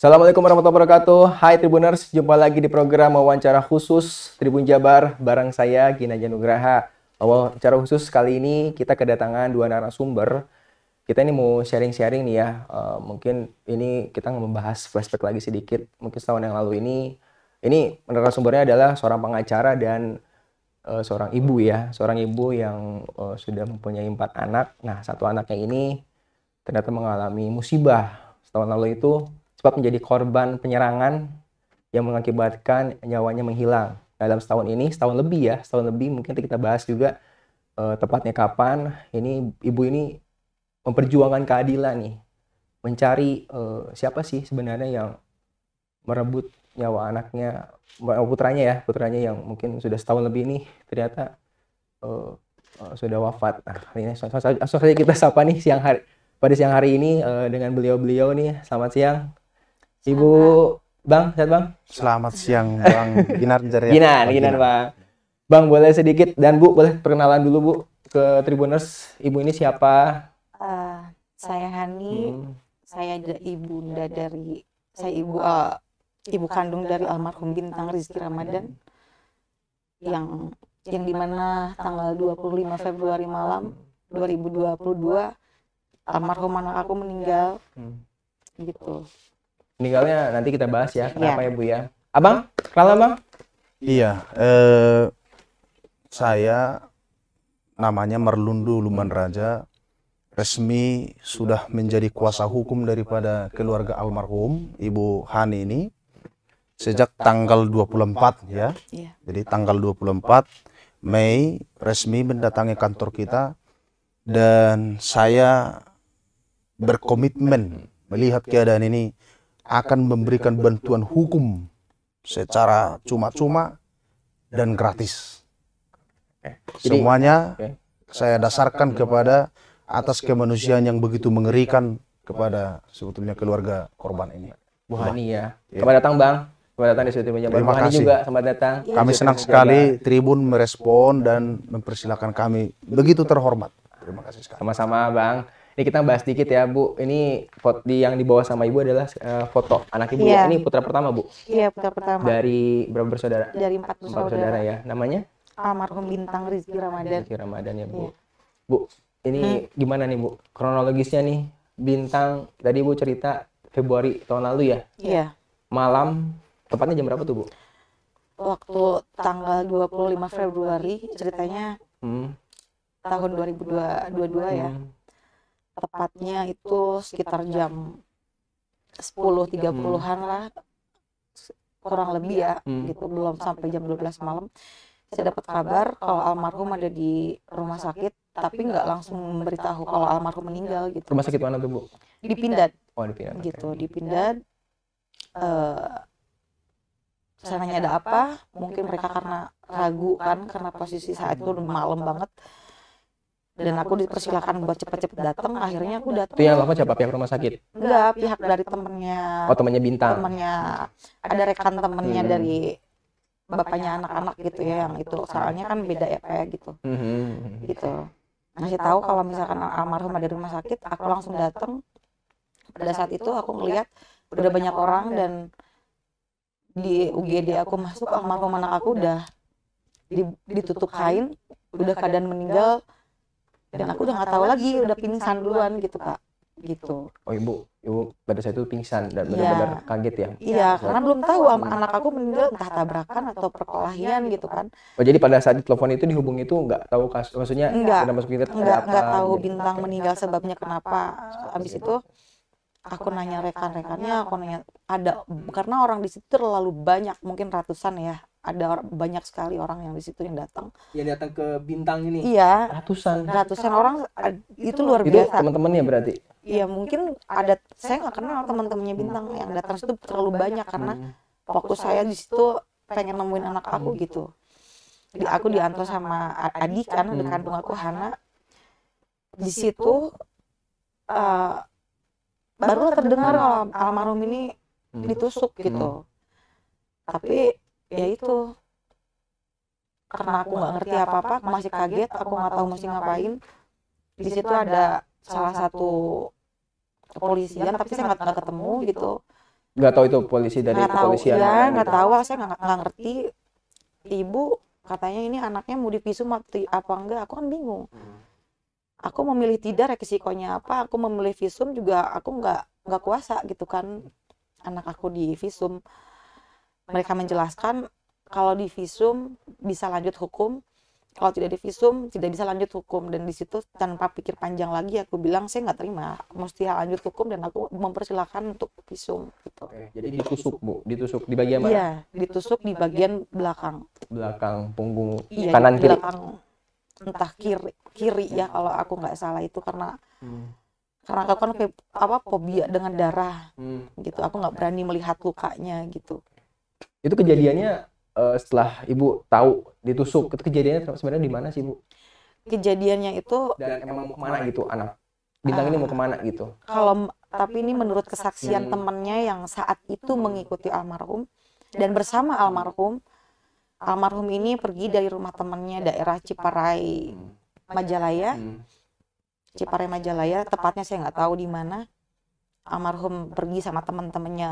Assalamualaikum warahmatullahi wabarakatuh. Hai Tribuners, jumpa lagi di program wawancara khusus Tribun Jabar Barang saya Gina Janugraha. Wawancara khusus kali ini kita kedatangan dua narasumber. Kita ini mau sharing-sharing nih ya. Uh, mungkin ini kita membahas flashback lagi sedikit. Mungkin setahun yang lalu ini ini narasumbernya adalah seorang pengacara dan uh, seorang ibu ya, seorang ibu yang uh, sudah mempunyai empat anak. Nah, satu anaknya ini ternyata mengalami musibah setahun lalu itu sebab menjadi korban penyerangan yang mengakibatkan nyawanya menghilang. Dalam setahun ini, setahun lebih ya, setahun lebih mungkin kita bahas juga uh, tepatnya kapan ini ibu ini memperjuangkan keadilan nih, mencari uh, siapa sih sebenarnya yang merebut nyawa anaknya, putranya ya, putranya yang mungkin sudah setahun lebih ini ternyata uh, uh, sudah wafat. Nah, hari ini langsung saja kita sapa nih siang hari pada siang hari ini uh, dengan beliau-beliau nih. Selamat siang. Ibu Bang, sehat Bang? Selamat siang Bang Ginar Jarian. Ya. Ginar, Ginar Bang. Bang boleh sedikit dan Bu boleh perkenalan dulu Bu ke Tribuners. Ibu ini siapa? Uh, saya Hani. Hmm. Saya ibunda dari saya ibu uh, ibu kandung dari almarhum Bintang Rizki Ramadan yang yang mana tanggal 25 Februari malam 2022 almarhum anak aku meninggal hmm. gitu meninggalnya nanti kita bahas ya iya. kenapa ya, ya Bu ya. Abang, kalau Abang? Iya, eh, saya namanya Merlundu Luman Raja resmi sudah menjadi kuasa hukum daripada keluarga almarhum Ibu Hani ini sejak tanggal 24 ya. ya. Jadi tanggal 24 Mei resmi mendatangi kantor kita dan saya berkomitmen melihat keadaan ini akan memberikan bantuan hukum secara cuma-cuma dan gratis. Eh, Semuanya saya dasarkan kepada atas kemanusiaan yang begitu mengerikan kepada sebetulnya keluarga korban ini. Bu ya. Selamat datang Bang. Selamat datang di Studio Bang. Terima kasih. juga selamat datang. Iya, kami senang sekali Tribun merespon dan mempersilahkan kami begitu terhormat. Terima kasih sekali. Sama-sama Bang. Ini kita bahas dikit ya, Bu. Ini foto yang dibawa sama Ibu adalah uh, foto anak Ibu. Yeah. Ya. Iya. Ini putra pertama, Bu. Iya, putra pertama. Dari berapa bersaudara? Dari empat bersaudara. Empat bersaudara ya. Namanya? Almarhum Bintang Rizki Ramadan. Rizki Ramadan ya, Bu. Yeah. Bu, ini hmm. gimana nih, Bu? Kronologisnya nih, Bintang tadi bu cerita Februari tahun lalu ya? Iya. Malam, tepatnya jam berapa tuh, Bu? Waktu tanggal 25 Februari, ceritanya hmm. tahun 2022 ya. hmm. ya tepatnya itu sekitar jam 10.30-an hmm. lah kurang lebih ya hmm. gitu belum sampai jam 12 malam saya dapat kabar kalau almarhum ada di rumah sakit tapi nggak langsung memberitahu kalau almarhum meninggal gitu rumah sakit mana tuh bu di Pindad oh di Pindad gitu okay. di Pindad uh, eh, saya nanya ada apa mungkin mereka karena ragu kan karena posisi saat itu malam banget dan aku dipersilakan buat cepet-cepet datang akhirnya aku datang itu yang lama siapa pihak rumah sakit enggak pihak dari temennya oh temennya bintang temennya ada rekan temennya hmm. dari bapaknya anak-anak gitu ya yang itu soalnya kan beda ya kayak gitu. Ya, gitu hmm. hmm, hmm, hmm. gitu masih tahu kalau misalkan almarhum ada di rumah sakit aku langsung datang pada saat itu aku ngeliat udah banyak orang dan di UGD aku masuk almarhum anak aku udah ditutup kain udah keadaan meninggal dan aku udah nggak tahu lagi udah pingsan duluan gitu, gitu kak gitu. gitu oh ibu ibu pada saat itu pingsan dan iya. benar-benar ya. kaget ya iya, iya karena belum tahu anak aku meninggal entah tabrakan atau perkelahian gitu, gitu kan. kan oh jadi pada saat telepon itu dihubungi itu nggak tahu kas maksudnya nggak ada masuk internet nggak nggak tahu gitu. bintang meninggal sebabnya kenapa habis itu aku nanya rekan-rekannya aku nanya ada karena orang di situ terlalu banyak mungkin ratusan ya ada banyak sekali orang yang di situ yang datang. Yang datang ke bintang ini. Iya. Ratusan. Ratusan orang itu luar itu biasa. Teman-temannya iya. berarti. Iya, iya mungkin ada saya nggak kenal teman-temannya bintang yang datang Itu terlalu banyak karena hmm. fokus saya di situ pengen nemuin anak aku gitu. gitu. Di aku diantar sama Adi kan hmm. Kan, kandung aku Hana. Di situ uh, baru terdengar hmm. oh, almarhum ini hmm. ditusuk gitu. hmm. gitu. Tapi ya itu karena aku nggak ngerti apa apa masih kaget aku nggak tahu mesti ngapain di situ ada salah satu kepolisian tapi saya nggak ketemu gitu nggak tahu itu polisi dari gak kepolisian tahu, nggak tahu ya, gitu. saya nggak ngerti ibu katanya ini anaknya mau divisum apa enggak aku kan bingung hmm. aku memilih tidak resikonya apa aku memilih visum juga aku nggak nggak kuasa gitu kan anak aku di visum mereka menjelaskan kalau di visum bisa lanjut hukum kalau tidak di visum tidak bisa lanjut hukum dan di situ tanpa pikir panjang lagi aku bilang saya nggak terima mesti lanjut hukum dan aku mempersilahkan untuk visum gitu Oke, jadi ditusuk bu ditusuk di bagian mana iya ditusuk di bagian belakang belakang punggung iya, kanan kiri belakang entah kiri kiri ya kalau aku nggak salah itu karena hmm. karena aku kan apa fobia dengan darah hmm. gitu aku nggak berani melihat lukanya gitu itu kejadiannya uh, setelah ibu tahu ditusuk, itu kejadiannya sebenarnya di mana sih bu? Kejadiannya itu dan emang mau kemana gitu anak? Bintang uh, ini mau ah. kemana gitu? Kalau tapi ini menurut kesaksian hmm. temannya yang saat itu mengikuti almarhum dan bersama almarhum, almarhum ini pergi dari rumah temannya daerah Ciparai Majalaya, hmm. Ciparai Majalaya, tepatnya saya nggak tahu di mana. Almarhum pergi sama teman-temannya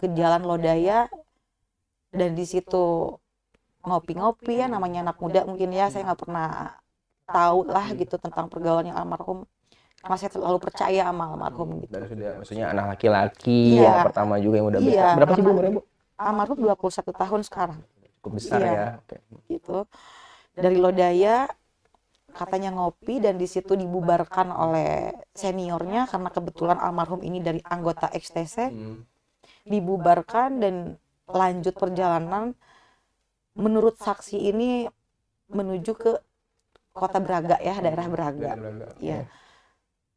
ke Jalan Lodaya, dan di situ ngopi-ngopi ya namanya anak muda mungkin ya saya nggak pernah tahu lah iya. gitu tentang pergaulan yang almarhum karena saya terlalu percaya sama almarhum hmm. gitu. Dan sudah maksudnya anak laki-laki ya. yang pertama juga yang udah iya, besar. Ya. Berapa sih umurnya Bu? Almarhum 21 tahun sekarang. Cukup besar ya. ya. Oke. Gitu. Dari Lodaya katanya ngopi dan di situ dibubarkan oleh seniornya karena kebetulan almarhum ini dari anggota XTC hmm. dibubarkan dan lanjut perjalanan menurut saksi ini menuju ke kota Braga ya daerah Braga ya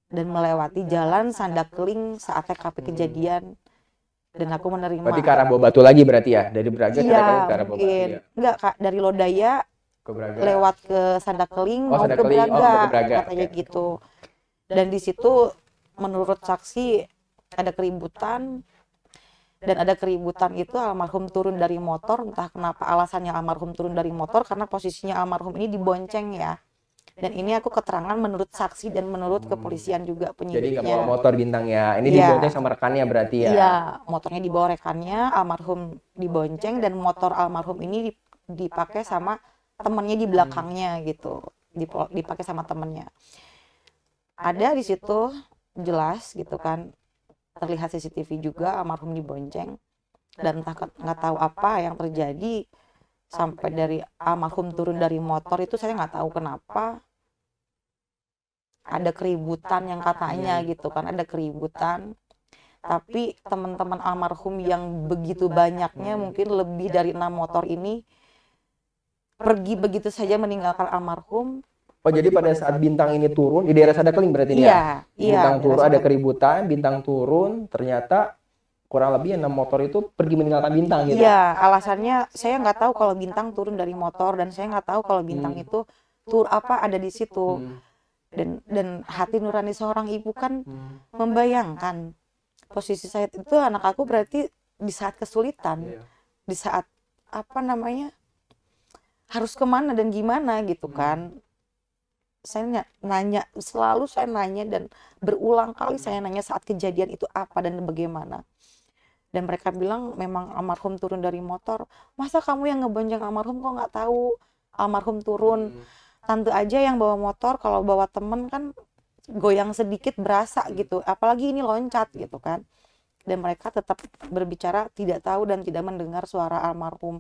dan melewati jalan Sandakeling saat TKP hmm. kejadian dan aku menerima berarti ke arah Batu lagi berarti ya dari Braga ya ke arah Bobatu ya. enggak kak dari Lodaya ke Braga. lewat ke Sandakeling oh, mau ke Braga, oh, ke Braga katanya okay. gitu dan di situ menurut saksi ada keributan dan ada keributan itu almarhum turun dari motor entah kenapa alasannya almarhum turun dari motor karena posisinya almarhum ini dibonceng ya dan ini aku keterangan menurut saksi dan menurut hmm. kepolisian juga penyidiknya. Jadi kalau motor bintang ya, ini ya. dibonceng sama rekannya berarti ya? Iya, motornya dibawa rekannya, almarhum dibonceng dan motor almarhum ini dipakai sama temennya di hmm. belakangnya gitu, dipakai sama temennya. Ada di situ jelas gitu kan terlihat CCTV juga almarhum dibonceng dan entah nggak tahu apa yang terjadi sampai dari almarhum turun dari motor itu saya nggak tahu kenapa ada keributan yang katanya gitu kan gitu ada kan. keributan tapi teman-teman almarhum yang begitu banyaknya mungkin lebih dari enam motor ini pergi begitu saja meninggalkan almarhum Oh, jadi pada saat bintang ini turun di daerah sana Sadakeling berarti ini iya, ya. Iya, iya bintang turun ada keributan, bintang turun ternyata kurang lebih enam motor itu pergi meninggalkan bintang gitu. Iya, alasannya saya nggak tahu kalau bintang turun dari motor dan saya nggak tahu kalau bintang hmm. itu tur apa ada di situ. Hmm. Dan dan hati nurani seorang ibu kan hmm. membayangkan posisi saya itu anak aku berarti di saat kesulitan, iya. di saat apa namanya harus kemana dan gimana gitu hmm. kan saya nanya selalu saya nanya dan berulang kali hmm. saya nanya saat kejadian itu apa dan bagaimana dan mereka bilang memang almarhum turun dari motor masa kamu yang ngebonjeng almarhum kok nggak tahu almarhum turun hmm. tante aja yang bawa motor kalau bawa temen kan goyang sedikit berasa hmm. gitu apalagi ini loncat gitu kan dan mereka tetap berbicara tidak tahu dan tidak mendengar suara almarhum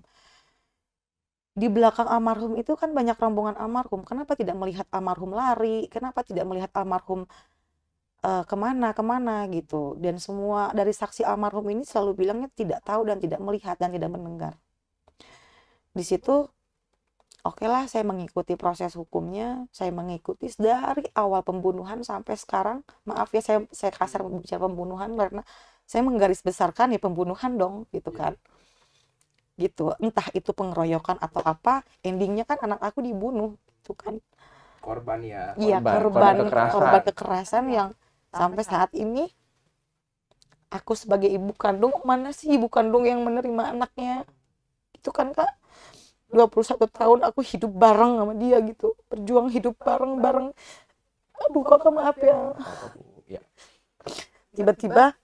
di belakang almarhum itu kan banyak rombongan almarhum. Kenapa tidak melihat almarhum lari? Kenapa tidak melihat almarhum uh, kemana kemana gitu? Dan semua dari saksi almarhum ini selalu bilangnya tidak tahu dan tidak melihat dan tidak mendengar. Di situ, oke okay lah, saya mengikuti proses hukumnya, saya mengikuti dari awal pembunuhan sampai sekarang. Maaf ya, saya saya kasar bicara pembunuhan karena saya menggarisbesarkan ya pembunuhan dong gitu iya. kan. Yeah gitu entah itu pengeroyokan atau apa endingnya kan anak aku dibunuh itu kan korban ya iya korban korban kekerasan, korban kekerasan iya. yang sampai saat ini aku sebagai ibu kandung mana sih ibu kandung yang menerima anaknya itu kan kak 21 tahun aku hidup bareng sama dia gitu berjuang hidup bareng bareng aduh kok maaf ya iya. tiba-tiba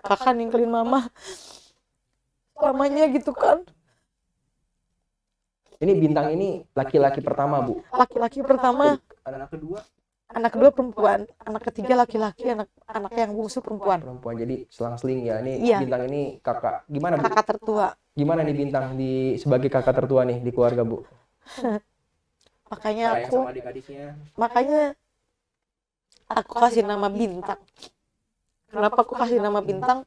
kakak ninggalin mama Pertamanya gitu kan ini bintang ini laki-laki pertama bu laki-laki pertama anak kedua anak kedua perempuan anak ketiga laki-laki anak anak yang bungsu perempuan perempuan jadi selang-seling ya ini iya. bintang ini kakak gimana bu? kakak tertua gimana nih bintang di sebagai kakak tertua nih di keluarga bu makanya aku sama adik makanya aku kasih nama bintang kenapa aku kasih nama bintang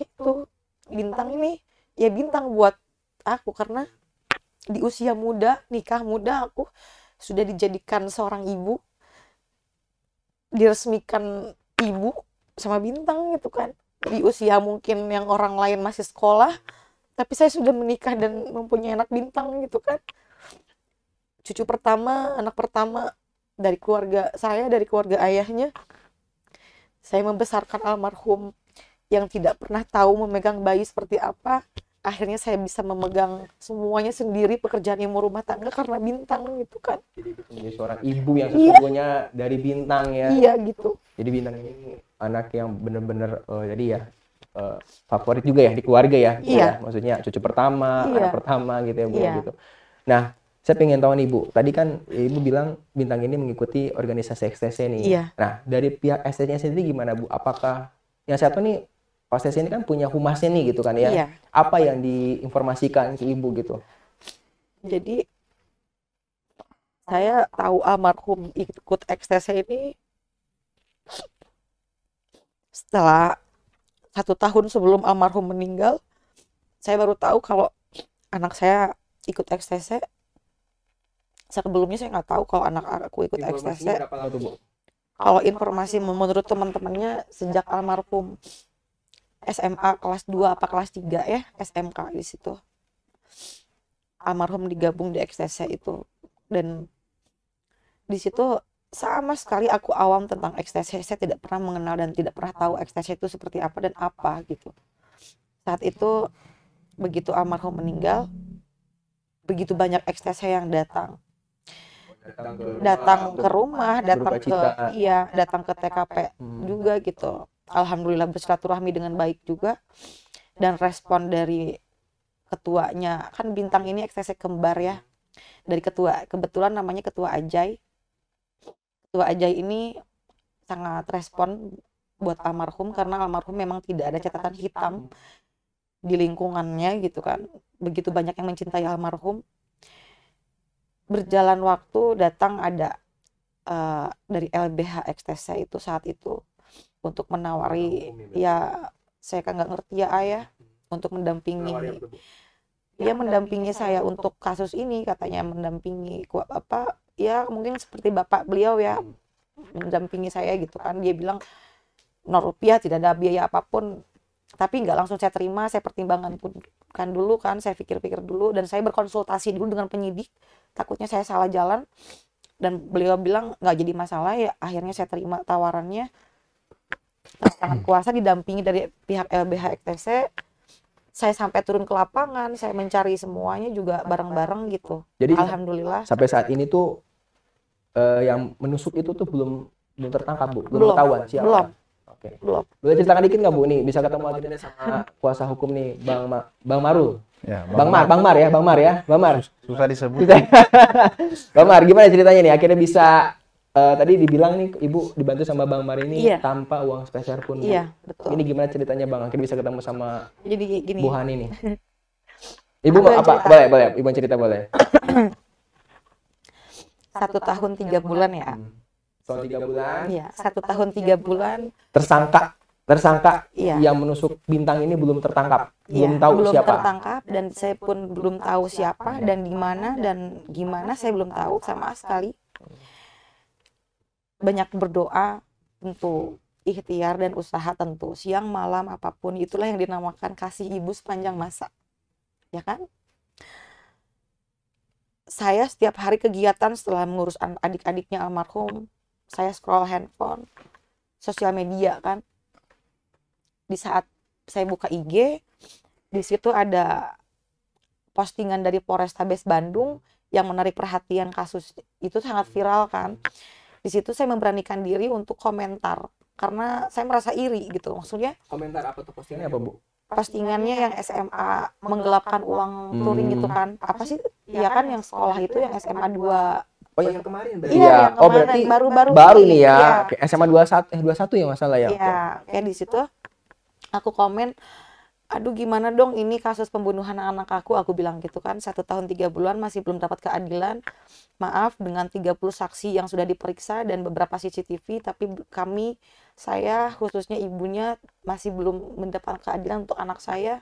itu bintang ini ya bintang buat aku karena di usia muda nikah muda aku sudah dijadikan seorang ibu diresmikan ibu sama bintang gitu kan di usia mungkin yang orang lain masih sekolah tapi saya sudah menikah dan mempunyai anak bintang gitu kan cucu pertama anak pertama dari keluarga saya dari keluarga ayahnya saya membesarkan almarhum yang tidak pernah tahu memegang bayi seperti apa akhirnya saya bisa memegang semuanya sendiri pekerjaan mau rumah tangga karena bintang gitu kan jadi gitu. seorang ibu yang iya. sesungguhnya iya. dari bintang ya iya gitu jadi bintang ini anak yang bener-bener uh, jadi ya uh, favorit juga ya di keluarga ya iya ya, maksudnya cucu pertama iya. anak pertama gitu ya bu ya, iya. gitu nah saya pengen tahu nih ibu tadi kan ibu bilang bintang ini mengikuti organisasi XTC nih iya. nah dari pihak XTC sendiri gimana bu apakah yang satu nih Pastes ini kan punya humasnya nih gitu kan ya. Iya. Apa, yang diinformasikan ke ibu gitu? Jadi saya tahu almarhum ikut ekstasi ini setelah satu tahun sebelum almarhum meninggal saya baru tahu kalau anak saya ikut ekstasi sebelumnya saya nggak tahu kalau anak aku ikut ekstasi kalau informasi menurut teman-temannya sejak almarhum SMA kelas 2 apa kelas 3 ya SMK di situ almarhum digabung di XTC itu dan di situ sama sekali aku awam tentang XTC saya tidak pernah mengenal dan tidak pernah tahu XTC itu seperti apa dan apa gitu saat itu begitu almarhum meninggal begitu banyak XTC yang datang datang ke datang rumah, ke rumah datang ke iya datang ke TKP hmm. juga gitu alhamdulillah bersilaturahmi dengan baik juga dan respon dari ketuanya kan bintang ini XTC kembar ya dari ketua kebetulan namanya ketua Ajay ketua Ajay ini sangat respon buat almarhum karena almarhum memang tidak ada catatan hitam di lingkungannya gitu kan begitu banyak yang mencintai almarhum berjalan waktu datang ada uh, dari LBH XTC itu saat itu untuk menawari oh, ya, ya saya kan nggak ngerti ya ayah hmm. untuk mendampingi dia ya, mendampingi saya untuk kasus ini katanya mendampingi apa ya mungkin seperti bapak beliau ya hmm. mendampingi saya gitu kan dia bilang nol rupiah tidak ada biaya apapun tapi nggak langsung saya terima saya pertimbangan pun kan dulu kan saya pikir-pikir dulu dan saya berkonsultasi dulu dengan penyidik takutnya saya salah jalan dan beliau bilang nggak jadi masalah ya akhirnya saya terima tawarannya melaksanakan kuasa didampingi dari pihak LBH XTC saya sampai turun ke lapangan saya mencari semuanya juga bareng-bareng gitu jadi alhamdulillah sampai saat ini tuh uh, yang menusuk itu tuh belum belum tertangkap bu belum, belum ketahuan siapa belum oke belum boleh ceritakan dikit nggak bu nih bisa ketemu akhirnya sama kuasa hukum nih bang Ma bang Marul Ya, Bang, bang Mar, Bang Mar ya, Bang Mar ya, Bang Mar. Susah disebut. bang Mar, gimana ceritanya nih? Akhirnya bisa uh, tadi dibilang nih ibu dibantu sama Bang Marini iya. tanpa uang spesial pun. Kan? Iya, betul. Ini gimana ceritanya Bang akhirnya bisa ketemu sama Jadi gini. Bu Hani nih. Ibu mau apa? Cerita. Boleh, boleh. Ibu cerita boleh. Satu tahun tiga bulan ya. Satu hmm. Tahun tiga bulan. Iya, satu tahun tiga bulan. Tersangka tersangka iya. yang menusuk bintang ini belum tertangkap, iya, belum tahu belum siapa. Belum tertangkap dan saya pun belum tahu siapa dan di mana dan gimana saya belum tahu sama sekali banyak berdoa tentu ikhtiar dan usaha tentu siang malam apapun itulah yang dinamakan kasih ibu sepanjang masa ya kan saya setiap hari kegiatan setelah mengurus adik-adiknya almarhum saya scroll handphone sosial media kan di saat saya buka IG di situ ada postingan dari Polrestabes Bandung yang menarik perhatian kasus itu sangat viral kan di situ saya memberanikan diri untuk komentar karena saya merasa iri gitu maksudnya komentar apa tuh postingannya apa bu postingannya yang SMA menggelapkan uang touring hmm. itu kan apa sih ya kan yang sekolah itu yang SMA dua Oh, yang iya. kemarin berarti. Iya, yang oh, kemarin. oh berarti baru-baru baru nih ya. ya. SMA 21 eh 21 ya masalah ya. Iya, kayak di situ aku komen aduh gimana dong ini kasus pembunuhan anak aku aku bilang gitu kan satu tahun tiga bulan masih belum dapat keadilan maaf dengan 30 saksi yang sudah diperiksa dan beberapa CCTV tapi kami saya khususnya ibunya masih belum mendapat keadilan untuk anak saya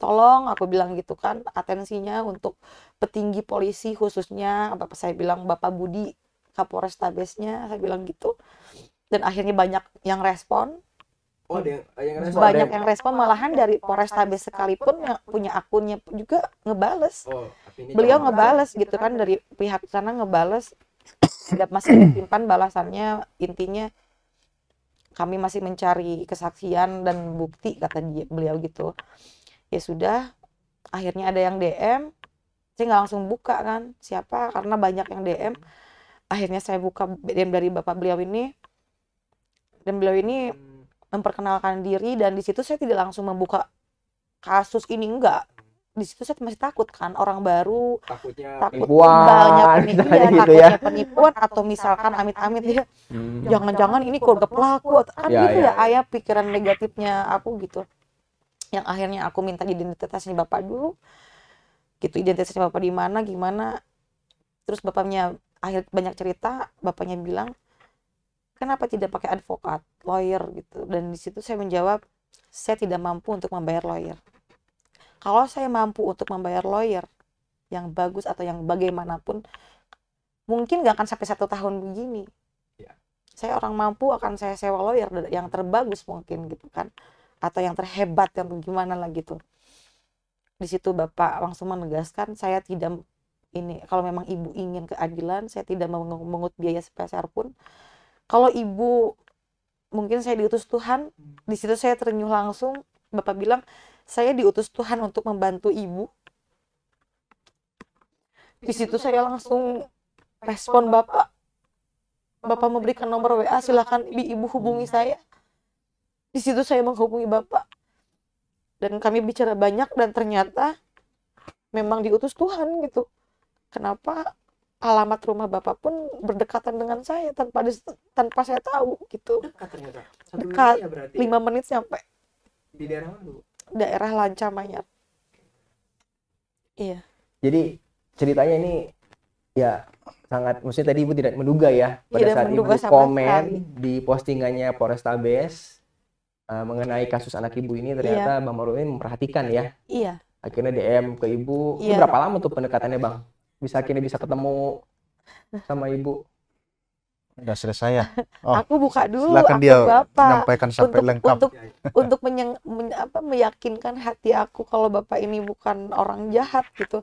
tolong aku bilang gitu kan atensinya untuk petinggi polisi khususnya apa saya bilang Bapak Budi Kapolres Tabesnya saya bilang gitu dan akhirnya banyak yang respon oh ada yang, ada yang respon banyak ada yang... yang respon malahan dari Polrestabes sekalipun yang punya akunnya juga ngebales oh, beliau ngebales gitu kan dari pihak sana ngebales tidak masih disimpan balasannya intinya kami masih mencari kesaksian dan bukti kata dia beliau gitu ya sudah akhirnya ada yang DM saya nggak langsung buka kan siapa karena banyak yang DM akhirnya saya buka DM dari bapak beliau ini dan beliau ini memperkenalkan diri dan di situ saya tidak langsung membuka kasus ini enggak di situ saya masih takut kan orang baru takutnya takut penipuan, banyak penipuan iya, gitu takutnya penipuan atau misalkan amit-amit ya hmm. jangan-jangan ini keluarga pelaku kan ya, gitu ya, ya ayah pikiran negatifnya aku gitu yang akhirnya aku minta identitasnya bapak dulu gitu identitasnya bapak di mana gimana terus bapaknya akhir banyak cerita bapaknya bilang kenapa tidak pakai advokat, lawyer gitu. Dan di situ saya menjawab, saya tidak mampu untuk membayar lawyer. Kalau saya mampu untuk membayar lawyer yang bagus atau yang bagaimanapun, mungkin nggak akan sampai satu tahun begini. Ya. Saya orang mampu akan saya sewa lawyer yang terbagus mungkin gitu kan, atau yang terhebat yang gimana lah gitu. Di situ bapak langsung menegaskan saya tidak ini kalau memang ibu ingin keadilan saya tidak mengut biaya sepeser pun kalau ibu mungkin saya diutus Tuhan hmm. di situ saya terenyuh langsung bapak bilang saya diutus Tuhan untuk membantu ibu di situ saya langsung respon bapak bapak memberikan nomor WA silahkan ibu hubungi hmm. saya di situ saya menghubungi bapak dan kami bicara banyak dan ternyata memang diutus Tuhan gitu kenapa alamat rumah bapak pun berdekatan dengan saya tanpa di, tanpa saya tahu gitu dekat ternyata Satu dekat ya berarti, ya? lima ya? menit sampai di daerah mana dulu daerah Lanca Manyar iya jadi ceritanya ini ya sangat maksudnya tadi ibu tidak menduga ya pada tidak saat ibu komen di postingannya Polrestabes uh, mengenai kasus anak ibu ini ternyata iya. bang Marwin memperhatikan ya iya akhirnya DM ke ibu iya. berapa lama tuh pendekatannya bang bisa kini bisa ketemu sama ibu Udah selesai ya. Oh, aku buka dulu. Silakan dia bapak. menyampaikan sampai untuk, lengkap. Untuk ya, ya. untuk menyeng, men, apa, meyakinkan hati aku kalau bapak ini bukan orang jahat gitu.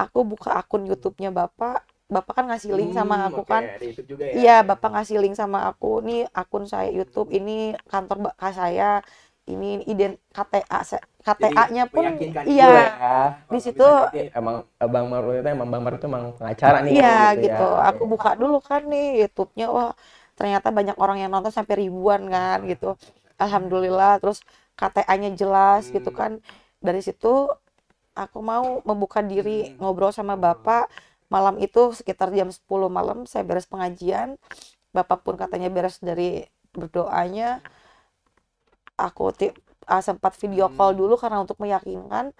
Aku buka akun YouTube-nya bapak. Bapak kan ngasih link hmm, sama aku hmm, kan. Ya? Iya, ya, bapak ngasih link sama aku. Nih akun saya YouTube ini kantor bapak saya ini, ident KTA KTA-nya pun iya ya. di situ emang Bang Maru itu emang Bang Maru itu emang pengacara nih iya gitu, ya. gitu. Ya. aku buka dulu kan nih YouTube-nya wah ternyata banyak orang yang nonton sampai ribuan kan gitu alhamdulillah terus KTA-nya jelas gitu hmm. gitu kan dari situ aku mau membuka diri hmm. ngobrol sama bapak malam itu sekitar jam 10 malam saya beres pengajian bapak pun katanya beres dari berdoanya aku uh, sempat video hmm. call dulu karena untuk meyakinkan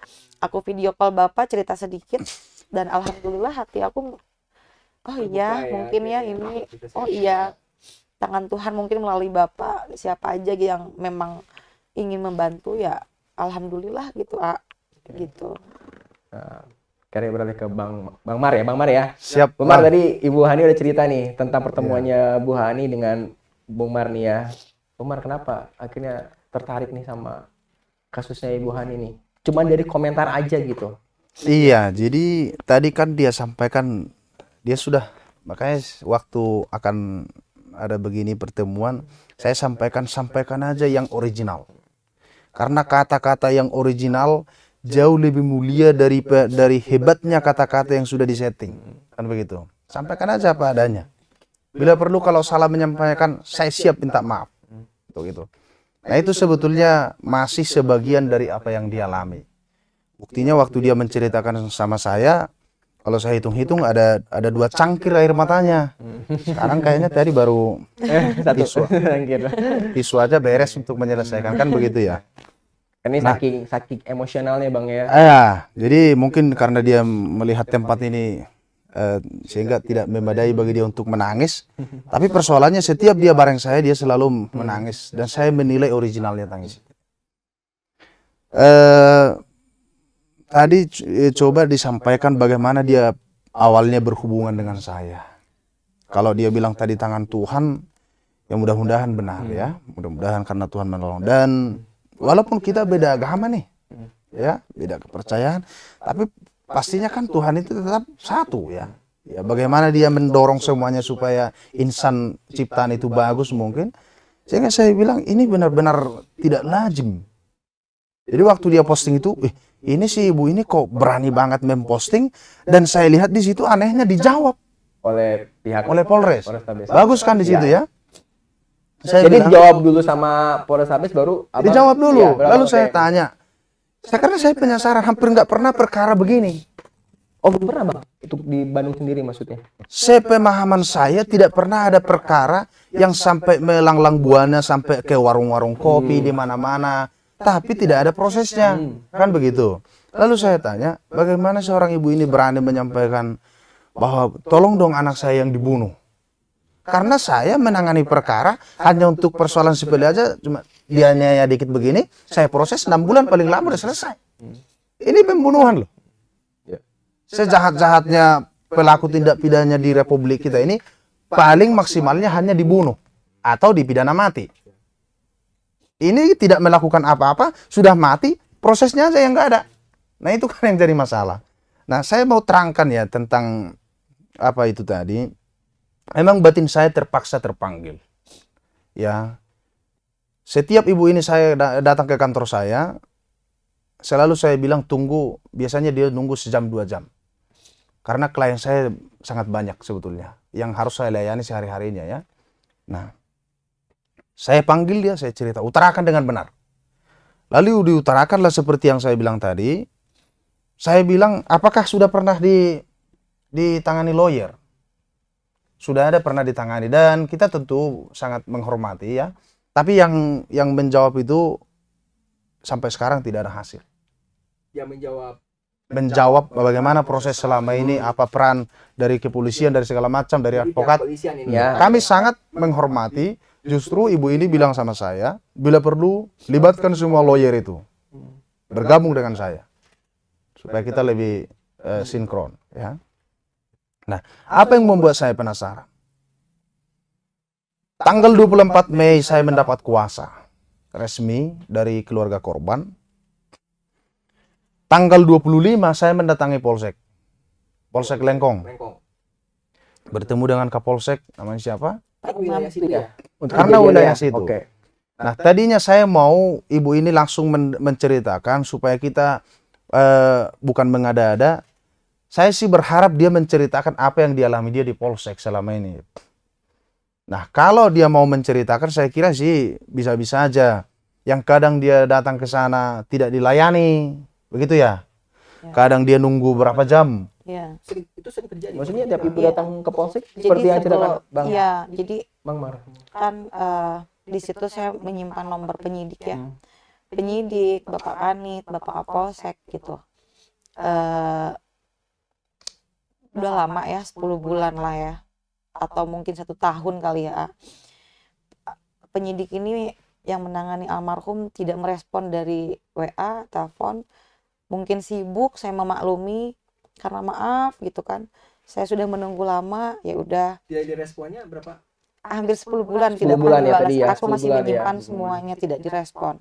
aku video call bapak cerita sedikit dan alhamdulillah hati aku oh iya ya, mungkin ya ini gitu oh iya tangan Tuhan mungkin melalui bapak siapa aja yang memang ingin membantu ya alhamdulillah gitu ah gitu nah, karena beralih ke bang bang Mar ya bang Mar ya siap bang Mar tadi ibu Hani udah cerita nih tentang ya. pertemuannya Bu Hani dengan Bung Mar nih ya Bung Mar kenapa akhirnya tertarik nih sama kasusnya Ibu Han ini? Cuman dari komentar aja gitu. Iya, jadi tadi kan dia sampaikan dia sudah makanya waktu akan ada begini pertemuan, saya sampaikan sampaikan aja yang original. Karena kata-kata yang original jauh lebih mulia dari dari hebatnya kata-kata yang sudah disetting. Kan begitu. Sampaikan aja apa adanya. Bila perlu kalau salah menyampaikan, saya siap minta maaf. Untuk itu. Gitu. Nah itu sebetulnya masih sebagian dari apa yang dia alami. Buktinya waktu dia menceritakan sama saya, kalau saya hitung-hitung ada ada dua cangkir air matanya. Sekarang kayaknya tadi baru eh, tisu. tisu aja beres untuk menyelesaikan kan begitu ya. Ini nah, saking emosionalnya bang ya. Eh, jadi mungkin karena dia melihat tempat ini Eh, sehingga tidak memadai bagi dia untuk menangis. Tapi persoalannya setiap dia bareng saya dia selalu menangis hmm. dan saya menilai originalnya tangis. Uh, tadi eh, coba disampaikan bagaimana dia awalnya berhubungan dengan saya. Kalau dia bilang tadi tangan Tuhan, ya mudah-mudahan benar hmm. ya, mudah-mudahan karena Tuhan menolong. Dan walaupun kita beda agama nih, ya beda kepercayaan, tapi pastinya kan Tuhan itu tetap satu ya. Ya, bagaimana dia mendorong semuanya supaya insan ciptaan itu bagus mungkin. Sehingga saya bilang ini benar-benar tidak lazim. Jadi waktu dia posting itu, eh, ini si ibu ini kok berani banget memposting dan saya lihat di situ anehnya dijawab oleh pihak oleh Polres. Polres bagus kan di situ iya. ya? Saya Jadi bilang, dijawab dulu sama Polres Habis baru dijawab dulu. Ya, lalu saya tanya, saya karena saya penyasaran hampir nggak pernah perkara begini. Oh belum pernah bang? Itu di Bandung sendiri maksudnya? Sepemahaman saya tidak pernah ada perkara yang sampai melanglang buana sampai ke warung-warung kopi hmm. di mana-mana. Tapi tidak ada prosesnya, hmm. kan begitu. Lalu saya tanya, bagaimana seorang ibu ini berani menyampaikan bahwa tolong dong anak saya yang dibunuh? Karena saya menangani perkara hanya untuk persoalan sipil aja cuma dianiaya ya dikit begini, saya proses enam bulan paling lama udah selesai. Ini pembunuhan loh. Iya. Sejahat-jahatnya pelaku tindak pidananya di Republik kita ini paling maksimalnya hanya dibunuh atau dipidana mati. Ini tidak melakukan apa-apa, sudah mati, prosesnya aja yang nggak ada. Nah itu kan yang jadi masalah. Nah saya mau terangkan ya tentang apa itu tadi. Emang batin saya terpaksa terpanggil. Ya, setiap ibu ini saya datang ke kantor saya, selalu saya bilang tunggu, biasanya dia nunggu sejam dua jam. Karena klien saya sangat banyak sebetulnya, yang harus saya layani sehari-harinya ya. Nah, saya panggil dia, saya cerita, utarakan dengan benar. Lalu diutarakanlah seperti yang saya bilang tadi. Saya bilang, apakah sudah pernah di, ditangani lawyer? Sudah ada pernah ditangani dan kita tentu sangat menghormati ya tapi yang yang menjawab itu sampai sekarang tidak ada hasil. Yang menjawab menjawab bagaimana proses selama ini hmm. apa peran dari kepolisian dari segala macam dari advokat ya. kami sangat menghormati justru ibu ini bilang sama saya bila perlu libatkan semua lawyer itu bergabung dengan saya supaya kita lebih uh, sinkron ya nah apa yang membuat saya penasaran Tanggal 24 Mei saya mendapat kuasa resmi dari keluarga korban. Tanggal 25 saya mendatangi Polsek. Polsek Lengkong. Bertemu dengan Kapolsek namanya siapa? Karena wilayah situ. Nah, tadinya saya mau ibu ini langsung men menceritakan supaya kita uh, bukan mengada-ada. Saya sih berharap dia menceritakan apa yang dialami dia di Polsek selama ini. Nah, kalau dia mau menceritakan, saya kira sih bisa-bisa aja. Yang kadang dia datang ke sana tidak dilayani, begitu ya. ya. Kadang dia nunggu berapa jam. Iya, itu sering terjadi. Maksudnya tiap ibu datang ke polsek jadi seperti yang ceritakan Bang. Iya, jadi Bang Mar. Kan uh, di situ saya menyimpan nomor penyidik ya. Hmm. Penyidik, Bapak anit, Bapak apolsek gitu. Uh, udah lama ya, 10 bulan lah ya atau mungkin satu tahun kali ya ah. penyidik ini yang menangani almarhum tidak merespon dari WA, telepon, mungkin sibuk, saya memaklumi karena maaf gitu kan. Saya sudah menunggu lama, ya udah. Tidak diresponnya berapa? Hampir 10 bulan 10 tidak bulan ya, ya, aku masih bulan, ya, menyimpan ya. semuanya tidak direspon.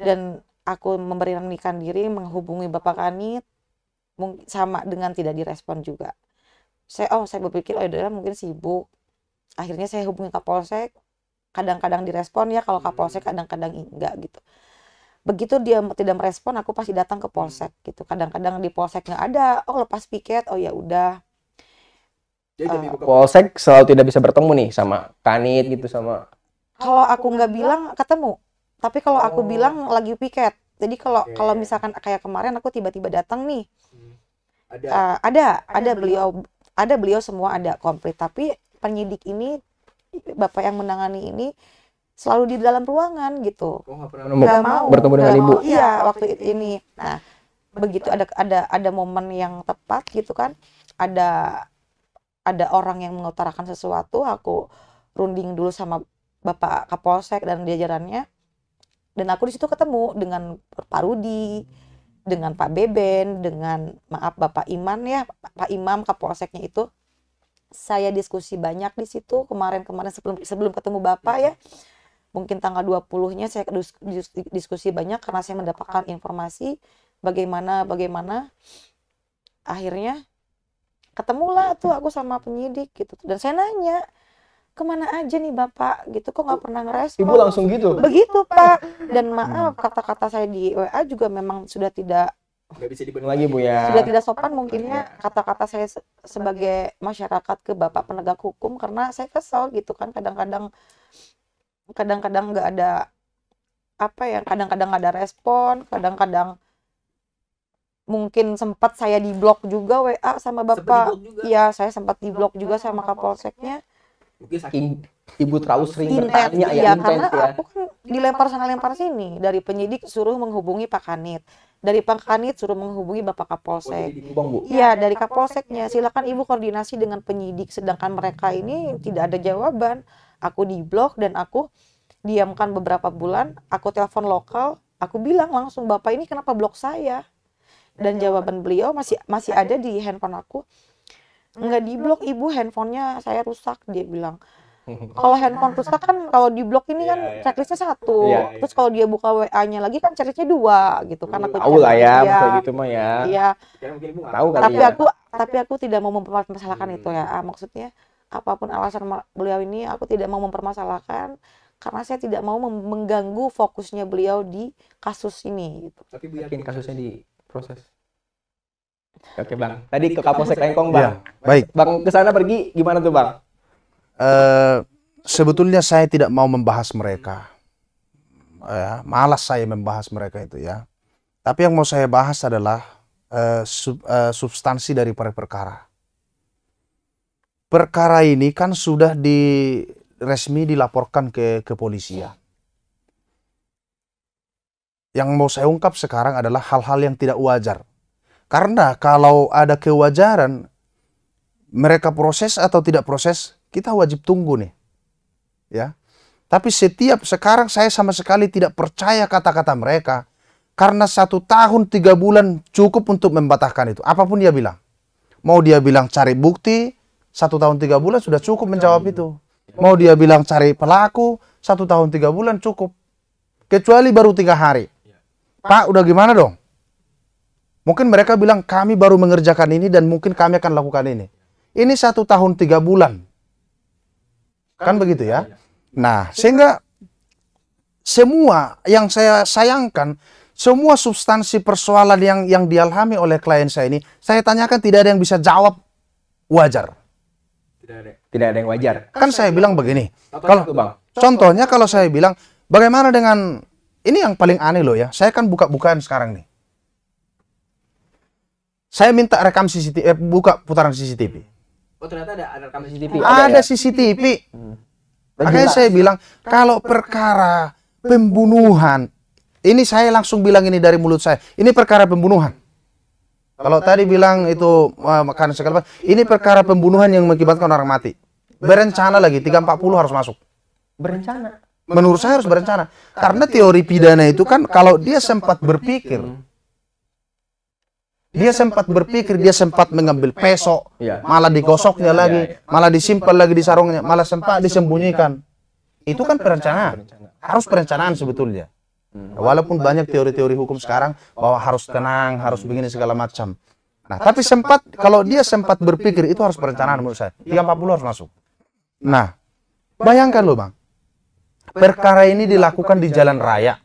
Dan aku memberanikan diri menghubungi Bapak Kanit sama dengan tidak direspon juga saya oh saya berpikir oh adalah ya mungkin sibuk akhirnya saya hubungi kapolsek kadang-kadang direspon ya kalau kapolsek hmm. kadang-kadang enggak gitu begitu dia tidak merespon aku pasti datang ke polsek hmm. gitu kadang-kadang di polsek nggak ada oh lepas piket oh ya udah uh, polsek selalu tidak bisa bertemu nih sama kanit gitu iya. sama kalau aku nggak bilang ketemu tapi kalau aku oh. bilang lagi piket jadi kalau okay. kalau misalkan kayak kemarin aku tiba-tiba datang nih hmm. ada uh, ada ada, ada beliau ada beliau semua ada komplit tapi penyidik ini bapak yang menangani ini selalu di dalam ruangan gitu oh, gak mau bertemu dengan ibu iya, iya waktu ini nah begitu ada ada ada momen yang tepat gitu kan ada ada orang yang mengutarakan sesuatu aku runding dulu sama bapak kapolsek dan jajarannya dan aku di situ ketemu dengan Pak Rudi hmm dengan Pak Beben, dengan maaf Bapak Iman ya, Pak Imam Kapolseknya itu saya diskusi banyak di situ kemarin-kemarin sebelum sebelum ketemu Bapak ya. Mungkin tanggal 20-nya saya diskusi banyak karena saya mendapatkan informasi bagaimana bagaimana akhirnya ketemulah tuh aku sama penyidik gitu dan saya nanya kemana aja nih bapak gitu kok nggak pernah ngerespon ibu langsung gitu begitu pak dan hmm. maaf kata-kata saya di WA juga memang sudah tidak Gak bisa dibenahi lagi bu ya sudah tidak sopan mungkinnya iya. kata-kata saya sebagai masyarakat ke bapak penegak hukum karena saya kesel gitu kan kadang-kadang kadang-kadang nggak ada apa ya kadang-kadang ada respon kadang-kadang mungkin sempat saya diblok juga WA sama bapak. Iya, saya sempat diblok juga sama kapolseknya mungkin saking ibu terlalu sering intense, bertanya ya, ya karena ya. aku kan dilempar sana lempar sini dari penyidik suruh menghubungi Pak Kanit dari Pak Kanit suruh menghubungi Bapak Kapolsek oh, iya, iya, dari Kapolseknya iya. silakan ibu koordinasi dengan penyidik sedangkan mereka ini tidak ada jawaban aku di blok dan aku diamkan beberapa bulan aku telepon lokal aku bilang langsung Bapak ini kenapa blok saya dan jawaban beliau masih masih ada di handphone aku nggak gitu. di blok ibu handphonenya saya rusak dia bilang kalau handphone rusak kan kalau di blok ini kan yeah, iya. checklistnya satu yeah, yeah. terus kalau dia buka wa nya lagi kan checklistnya dua gitu kan aku tahu lah ya gitu mah ya iya ya, tahu tapi ya. aku tapi aku tidak mau mempermasalahkan hmm. itu ya ah, maksudnya apapun alasan beliau ini aku tidak mau mempermasalahkan karena saya tidak mau mengganggu fokusnya beliau di kasus ini gitu tapi yakin kasusnya di proses Oke bang, tadi ke Kapolsek Lengkong ya? bang. Ya, baik. Bang ke sana pergi gimana tuh bang? Uh, sebetulnya saya tidak mau membahas mereka. Uh, malas saya membahas mereka itu ya. Tapi yang mau saya bahas adalah uh, sub, uh, substansi dari per perkara. Perkara ini kan sudah di resmi dilaporkan ke kepolisian. Yang mau saya ungkap sekarang adalah hal-hal yang tidak wajar karena kalau ada kewajaran, mereka proses atau tidak proses, kita wajib tunggu nih. Ya. Tapi setiap sekarang saya sama sekali tidak percaya kata-kata mereka. Karena satu tahun tiga bulan cukup untuk membatahkan itu. Apapun dia bilang. Mau dia bilang cari bukti, satu tahun tiga bulan sudah cukup menjawab itu. Mau dia bilang cari pelaku, satu tahun tiga bulan cukup. Kecuali baru tiga hari. Pak, udah gimana dong? Mungkin mereka bilang kami baru mengerjakan ini dan mungkin kami akan lakukan ini. Ini satu tahun tiga bulan. Kan, kan begitu ya. Iya. Nah, sehingga semua yang saya sayangkan, semua substansi persoalan yang yang dialami oleh klien saya ini, saya tanyakan tidak ada yang bisa jawab wajar. Tidak ada. Tidak ada yang wajar. Kan, kan saya bilang begini. Kalau bang. Contohnya kalau saya bilang, bagaimana dengan ini yang paling aneh loh ya. Saya kan buka-bukaan sekarang nih. Saya minta rekam CCTV, eh, buka putaran CCTV. Oh ternyata ada, ada rekam CCTV. Ada, ada ya? CCTV. Hmm. Makanya saya bilang kalau perkara pembunuhan, ini saya langsung bilang ini dari mulut saya. Ini perkara pembunuhan. Kalau tadi bilang itu uh, makanan segala ini perkara pembunuhan yang mengakibatkan orang mati. Berencana lagi 340 harus masuk. Berencana. Menurut saya harus berencana. Karena teori pidana itu kan kalau dia sempat berpikir dia sempat berpikir dia sempat mengambil peso iya. malah digosoknya lagi malah disimpan lagi di sarungnya malah sempat disembunyikan itu kan perencanaan harus perencanaan sebetulnya walaupun banyak teori-teori hukum sekarang bahwa harus tenang harus begini segala macam nah tapi sempat kalau dia sempat berpikir itu harus perencanaan menurut saya 340 harus masuk nah bayangkan loh bang perkara ini dilakukan di jalan raya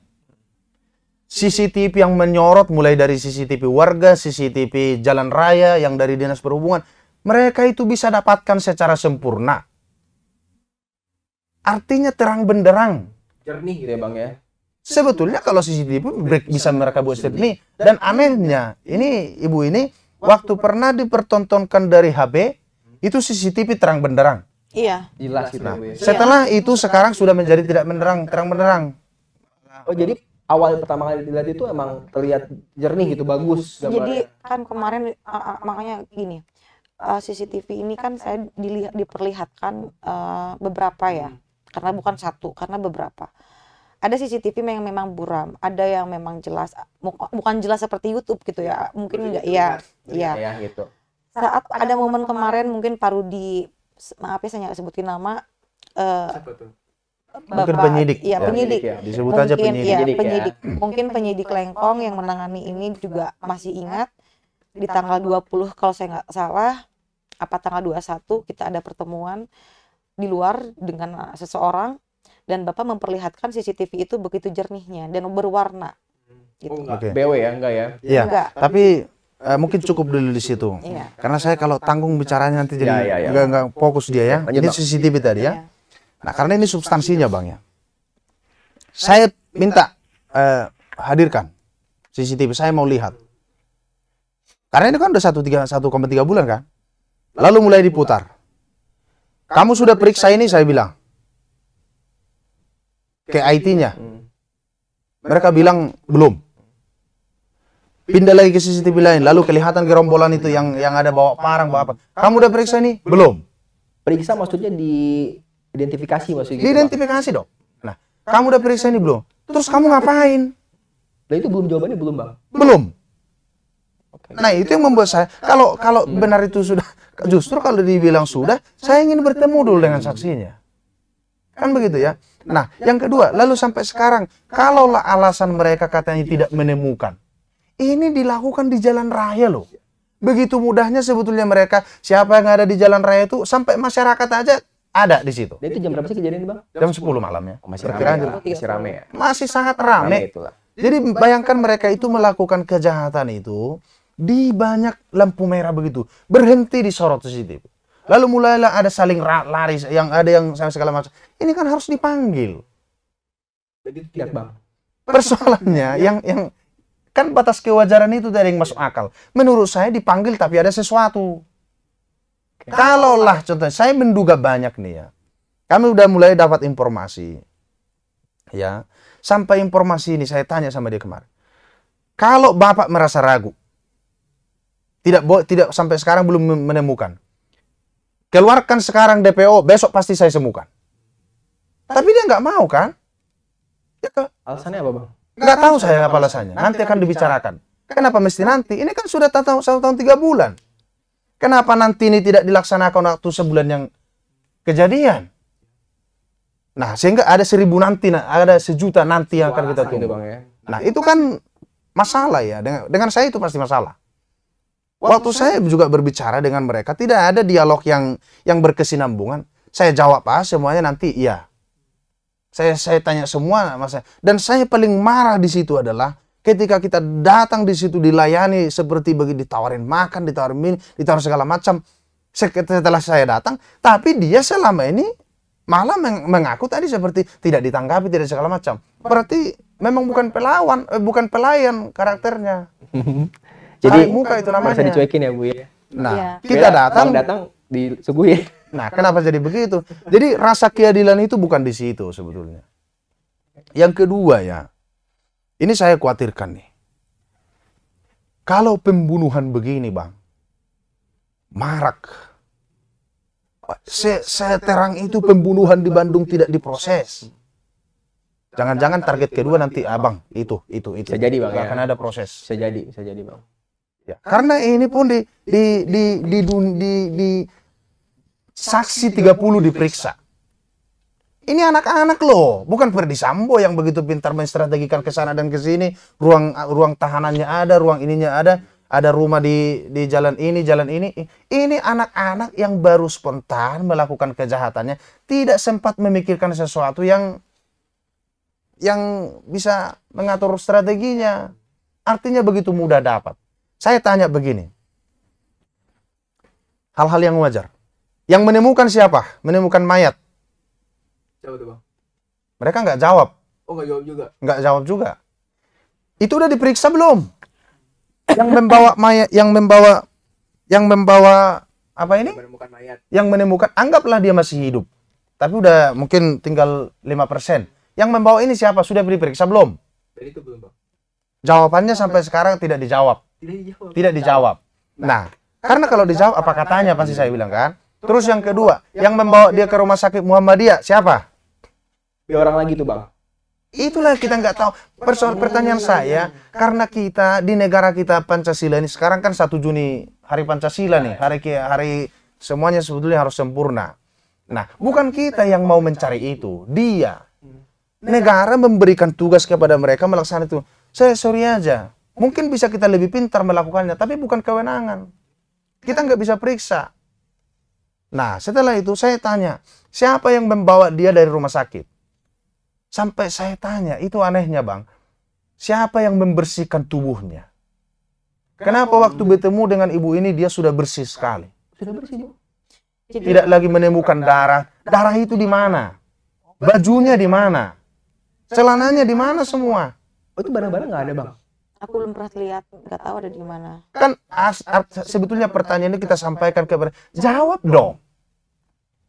CCTV yang menyorot mulai dari CCTV warga, CCTV jalan raya yang dari dinas perhubungan, mereka itu bisa dapatkan secara sempurna. Artinya terang benderang. Jernih gitu ya bang ya. Sebetulnya kalau CCTV break bisa mereka buat jernih. Dan anehnya, ini ibu ini waktu pernah dipertontonkan dari HB, itu CCTV terang benderang. Iya. Jelas Nah, gitu ya, ya. setelah iya. itu sekarang sudah menjadi tidak benderang, terang benderang. Oh jadi awal pertama kali dilihat itu emang terlihat jernih gitu bagus gambarnya. jadi kan kemarin uh, makanya gini uh, eh, CCTV ini kan saya dilihat diperlihatkan uh, beberapa ya hmm. karena bukan satu karena beberapa ada CCTV yang memang buram, ada yang memang jelas bukan jelas seperti YouTube gitu ya. Mungkin enggak ya, ya. Ya gitu. Saat ada momen kemarin mungkin Pak Rudi maaf ya saya nggak sebutin nama uh, Bapak, iya, ya, ya. mungkin penyidik. Iya, penyidik. Ya, disebut mungkin, aja penyidik. Ya, penyidik. Ya. Mungkin penyidik Lengkong yang menangani ini juga masih ingat di tanggal 20 kalau saya nggak salah apa tanggal 21 kita ada pertemuan di luar dengan seseorang dan Bapak memperlihatkan CCTV itu begitu jernihnya dan berwarna. Gitu. Oh, Okay. BW ya enggak ya? Iya. Tapi uh, mungkin cukup dulu di situ. Iya. Karena saya kalau tanggung bicaranya nanti jadi ya, ya, ya. enggak enggak fokus dia ya. Ini CCTV tadi ya. ya. Nah, karena ini substansinya, Bang ya. Saya minta eh, hadirkan CCTV, saya mau lihat. Karena ini kan udah satu tiga bulan kan. Lalu mulai diputar. Kamu sudah periksa ini, saya bilang. Ke IT-nya. Mereka bilang, belum. Pindah lagi ke CCTV lain, lalu kelihatan gerombolan itu yang yang ada bawa parang, bawa apa. Kamu udah periksa ini? Belum. Periksa maksudnya di Identifikasi maksudnya. Gitu, Identifikasi dong. Nah, kamu udah periksa ini belum? Terus kamu ngapain? Nah itu belum jawabannya belum bang. Belum. Oke. Nah itu yang membuat saya kalau kalau benar itu sudah justru kalau dibilang sudah saya ingin bertemu dulu dengan saksinya kan begitu ya. Nah yang kedua lalu sampai sekarang kalaulah alasan mereka katanya tidak menemukan ini dilakukan di jalan raya loh. Begitu mudahnya sebetulnya mereka siapa yang ada di jalan raya itu sampai masyarakat aja ada di situ. itu jam berapa sih kejadian bang? Jam 10 malam ya. Oh, masih Terkira ya. masih rame ya. Masih sangat ramai. itulah. Jadi bayangkan mereka itu melakukan kejahatan itu di banyak lampu merah begitu. Berhenti di sorot CCTV. Lalu mulailah ada saling lari yang ada yang sama segala macam. Ini kan harus dipanggil. Jadi tidak bang. Persoalannya iya. yang yang kan batas kewajaran itu dari yang masuk akal. Menurut saya dipanggil tapi ada sesuatu. Kalaulah contohnya saya menduga banyak nih ya. Kami udah mulai dapat informasi. Ya. Sampai informasi ini saya tanya sama dia kemarin. Kalau Bapak merasa ragu, tidak tidak sampai sekarang belum menemukan. Keluarkan sekarang DPO, besok pasti saya semukan. Tapi, dia nggak mau kan? Ya ke? Alasannya apa bang? Nggak tahu saya apa alasannya. Nanti akan dibicarakan. Kan Kenapa mesti nanti? Ini kan sudah satu tahun tiga bulan. Kenapa nanti ini tidak dilaksanakan waktu sebulan yang kejadian? Nah, sehingga ada seribu nanti, nah, ada sejuta nanti yang akan kita tunggu. Itu bang, ya. Nah, itu kan masalah ya. Dengan, dengan saya itu pasti masalah. Waktu, Waktu saya juga berbicara dengan mereka, tidak ada dialog yang yang berkesinambungan. Saya jawab pak ah, semuanya nanti iya. Saya saya tanya semua mas Dan saya paling marah di situ adalah Ketika kita datang di situ dilayani seperti bagi ditawarin makan, ditawarin minum, ditawarin segala macam. Setelah saya datang, tapi dia selama ini malah mengaku tadi seperti tidak ditanggapi, tidak segala macam. Berarti memang bukan pelawan, eh, bukan pelayan karakternya. Jadi muka itu namanya. Bisa dicuekin ya, Bu ya. Nah, ya. kita datang datang di subuh ya. Nah, kenapa jadi begitu? Jadi rasa keadilan itu bukan di situ sebetulnya. Yang kedua ya, ini saya khawatirkan nih. Kalau pembunuhan begini bang, marak. Saya terang itu pembunuhan di Bandung tidak diproses. Jangan-jangan target kedua nanti abang ah, itu itu itu. Bisa jadi bang. Ya. Karena ada proses. Bisa jadi, bisa jadi bang. Ya. Karena ini pun di di di di di, di, di saksi 30 diperiksa. Ini anak-anak loh, bukan Ferdi Sambo yang begitu pintar menstrategikan ke sana dan ke sini. Ruang ruang tahanannya ada, ruang ininya ada, ada rumah di di jalan ini, jalan ini. Ini anak-anak yang baru spontan melakukan kejahatannya, tidak sempat memikirkan sesuatu yang yang bisa mengatur strateginya. Artinya begitu mudah dapat. Saya tanya begini. Hal-hal yang wajar. Yang menemukan siapa? Menemukan mayat Siapa tuh bang? Mereka nggak jawab. Oh nggak jawab juga? Nggak jawab juga. Itu udah diperiksa belum? Yang membawa mayat, yang membawa, yang membawa apa ini? Yang menemukan mayat. Yang menemukan, anggaplah dia masih hidup. Tapi udah mungkin tinggal 5%. Yang membawa ini siapa? Sudah diperiksa belum? Jadi itu belum bang. Jawabannya apa? sampai sekarang tidak dijawab. Tidak dijawab. Tidak dijawab. Nah, nah karena kalau dijawab apa katanya pasti saya bilang kan. Terus yang kedua, yang membawa dia ke rumah sakit Muhammadiyah siapa? B orang lagi tuh bang Itulah kita nggak tahu. Persoal pertanyaan saya, karena kita di negara kita Pancasila ini sekarang kan satu Juni hari Pancasila nih, hari hari semuanya sebetulnya harus sempurna. Nah, bukan kita yang mau mencari itu, dia. Negara memberikan tugas kepada mereka melaksanakan itu. Saya sorry aja, mungkin bisa kita lebih pintar melakukannya, tapi bukan kewenangan. Kita nggak bisa periksa. Nah, setelah itu saya tanya, siapa yang membawa dia dari rumah sakit? Sampai saya tanya, itu anehnya bang, siapa yang membersihkan tubuhnya? Kenapa, Kenapa waktu bertemu dengan ibu ini dia sudah bersih sekali? Sudah bersih, Bu. Tidak lagi menemukan darah. Darah itu di mana? Bajunya di mana? Celananya di mana semua? Oh, itu barang-barang nggak ada, Bang. Aku belum pernah lihat, nggak tahu ada di mana. Kan as, art, sebetulnya pertanyaan ini kita sampaikan kepada jawab dong.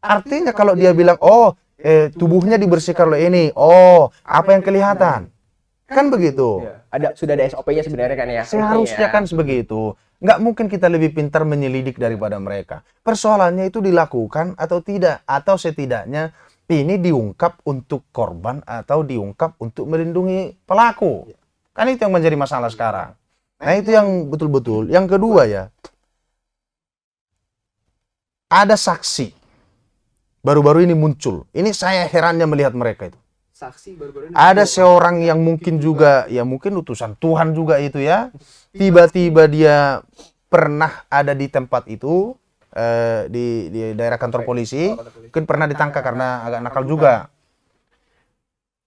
Artinya kalau dia bilang, "Oh, eh, tubuhnya dibersihkan oleh ini. Oh, apa yang kelihatan? Kan begitu. Ya. Ada sudah ada SOP-nya sebenarnya kan ya. Seharusnya kan ya. sebegitu. Nggak mungkin kita lebih pintar menyelidik daripada mereka. Persoalannya itu dilakukan atau tidak atau setidaknya ini diungkap untuk korban atau diungkap untuk melindungi pelaku. Iya. Kan itu yang menjadi masalah sekarang. Nah, itu yang betul-betul. Yang kedua ya. Ada saksi baru-baru ini muncul. Ini saya herannya melihat mereka itu. Saksi baru-baru ini. Ada seorang yang mungkin juga, juga ya mungkin utusan Tuhan juga itu ya. Tiba-tiba dia pernah ada di tempat itu eh, di di daerah kantor polisi, mungkin pernah ditangkap karena agak nakal juga.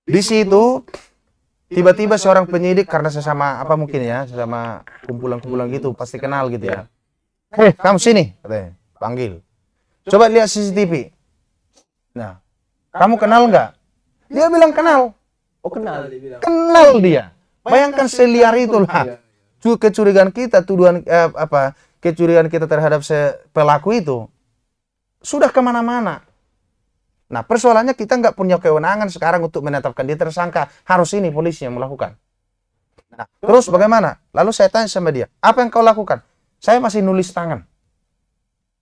Di situ tiba-tiba seorang penyidik karena sesama apa mungkin ya, sesama kumpulan-kumpulan gitu pasti kenal gitu ya. Iya. Hei, eh, kamu sini katanya, panggil. Coba lihat CCTV Nah, kamu, kamu kenal nggak? Dia bilang kenal. Oh kenal. Kenal dia. Bayangkan seliar itulah. Iya, iya. Kecurigaan kita, tuduhan eh, apa? Kecurigaan kita terhadap pelaku itu sudah kemana-mana. Nah persoalannya kita nggak punya kewenangan sekarang untuk menetapkan dia tersangka. Harus ini polisi yang melakukan. Nah, terus bagaimana? Lalu saya tanya sama dia, apa yang kau lakukan? Saya masih nulis tangan.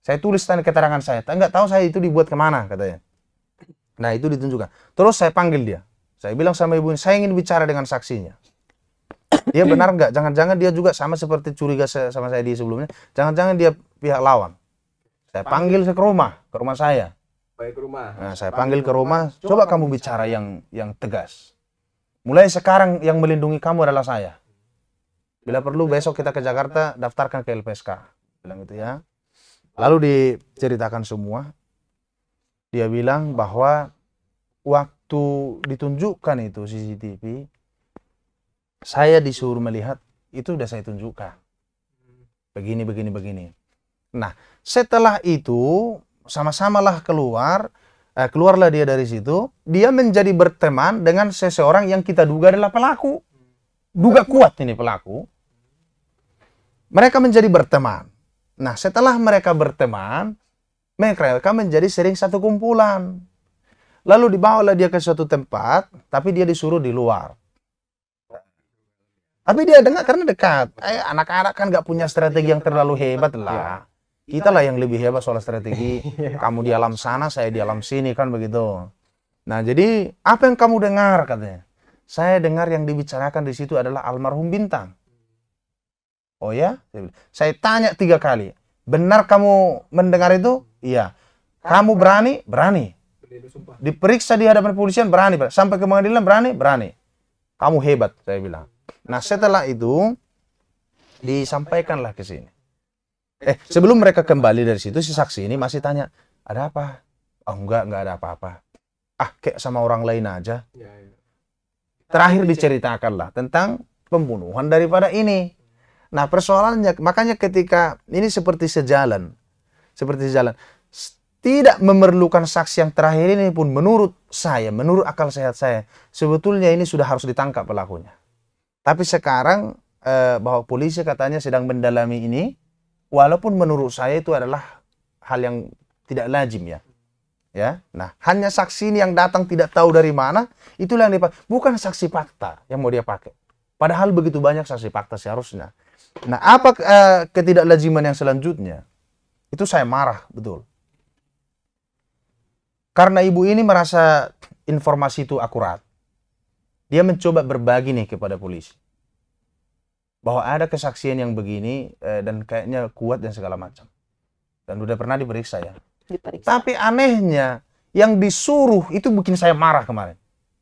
Saya tulis tangan keterangan saya. Tidak tahu saya itu dibuat kemana katanya. Nah itu ditunjukkan. Terus saya panggil dia. Saya bilang sama ibu ini, saya ingin bicara dengan saksinya. Dia benar nggak? Jangan-jangan dia juga sama seperti curiga sama saya di sebelumnya. Jangan-jangan dia pihak lawan. Saya panggil, ke rumah, ke rumah saya. Baik rumah. Nah, saya panggil, ke rumah. Coba, kamu bicara yang yang tegas. Mulai sekarang yang melindungi kamu adalah saya. Bila perlu besok kita ke Jakarta daftarkan ke LPSK. Bilang gitu ya. Lalu diceritakan semua dia bilang bahwa waktu ditunjukkan itu CCTV saya disuruh melihat itu sudah saya tunjukkan begini begini begini nah setelah itu sama-samalah keluar eh, keluarlah dia dari situ dia menjadi berteman dengan seseorang yang kita duga adalah pelaku duga kuat ini pelaku mereka menjadi berteman nah setelah mereka berteman mereka menjadi sering satu kumpulan. Lalu dibawalah dia ke suatu tempat, tapi dia disuruh di luar. Tapi dia dengar karena dekat. Eh, anak-anak kan nggak punya strategi yang terlalu hebat lah. Iya. Kita lah yang lebih hebat soal strategi. Iya. Kamu di alam sana, saya di alam sini kan begitu. Nah, jadi apa yang kamu dengar katanya? Saya dengar yang dibicarakan di situ adalah almarhum Bintang. Oh ya? Saya tanya tiga kali. Benar kamu mendengar itu? Iya. Kamu berani? Berani. Diperiksa di hadapan polisian berani, berani. Sampai ke pengadilan berani? Berani. Kamu hebat, saya bilang. Nah, setelah itu disampaikanlah ke sini. Eh, sebelum mereka kembali dari situ si saksi ini masih tanya, "Ada apa?" "Oh, enggak, enggak ada apa-apa." "Ah, kayak sama orang lain aja." Ya, ya. Terakhir diceritakanlah tentang pembunuhan daripada ini. Nah persoalannya makanya ketika ini seperti sejalan, seperti sejalan tidak memerlukan saksi yang terakhir ini pun menurut saya, menurut akal sehat saya, sebetulnya ini sudah harus ditangkap pelakunya. Tapi sekarang eh, bahwa polisi katanya sedang mendalami ini, walaupun menurut saya itu adalah hal yang tidak lazim ya. Ya. Nah, hanya saksi ini yang datang tidak tahu dari mana, itulah yang dipakai. Bukan saksi fakta yang mau dia pakai. Padahal begitu banyak saksi fakta seharusnya. Nah, apa uh, eh, ketidaklaziman yang selanjutnya? Itu saya marah, betul. Karena ibu ini merasa informasi itu akurat. Dia mencoba berbagi nih kepada polisi. Bahwa ada kesaksian yang begini uh, dan kayaknya kuat dan segala macam. Dan udah pernah diperiksa ya. Diperiksa. Tapi anehnya yang disuruh itu bikin saya marah kemarin.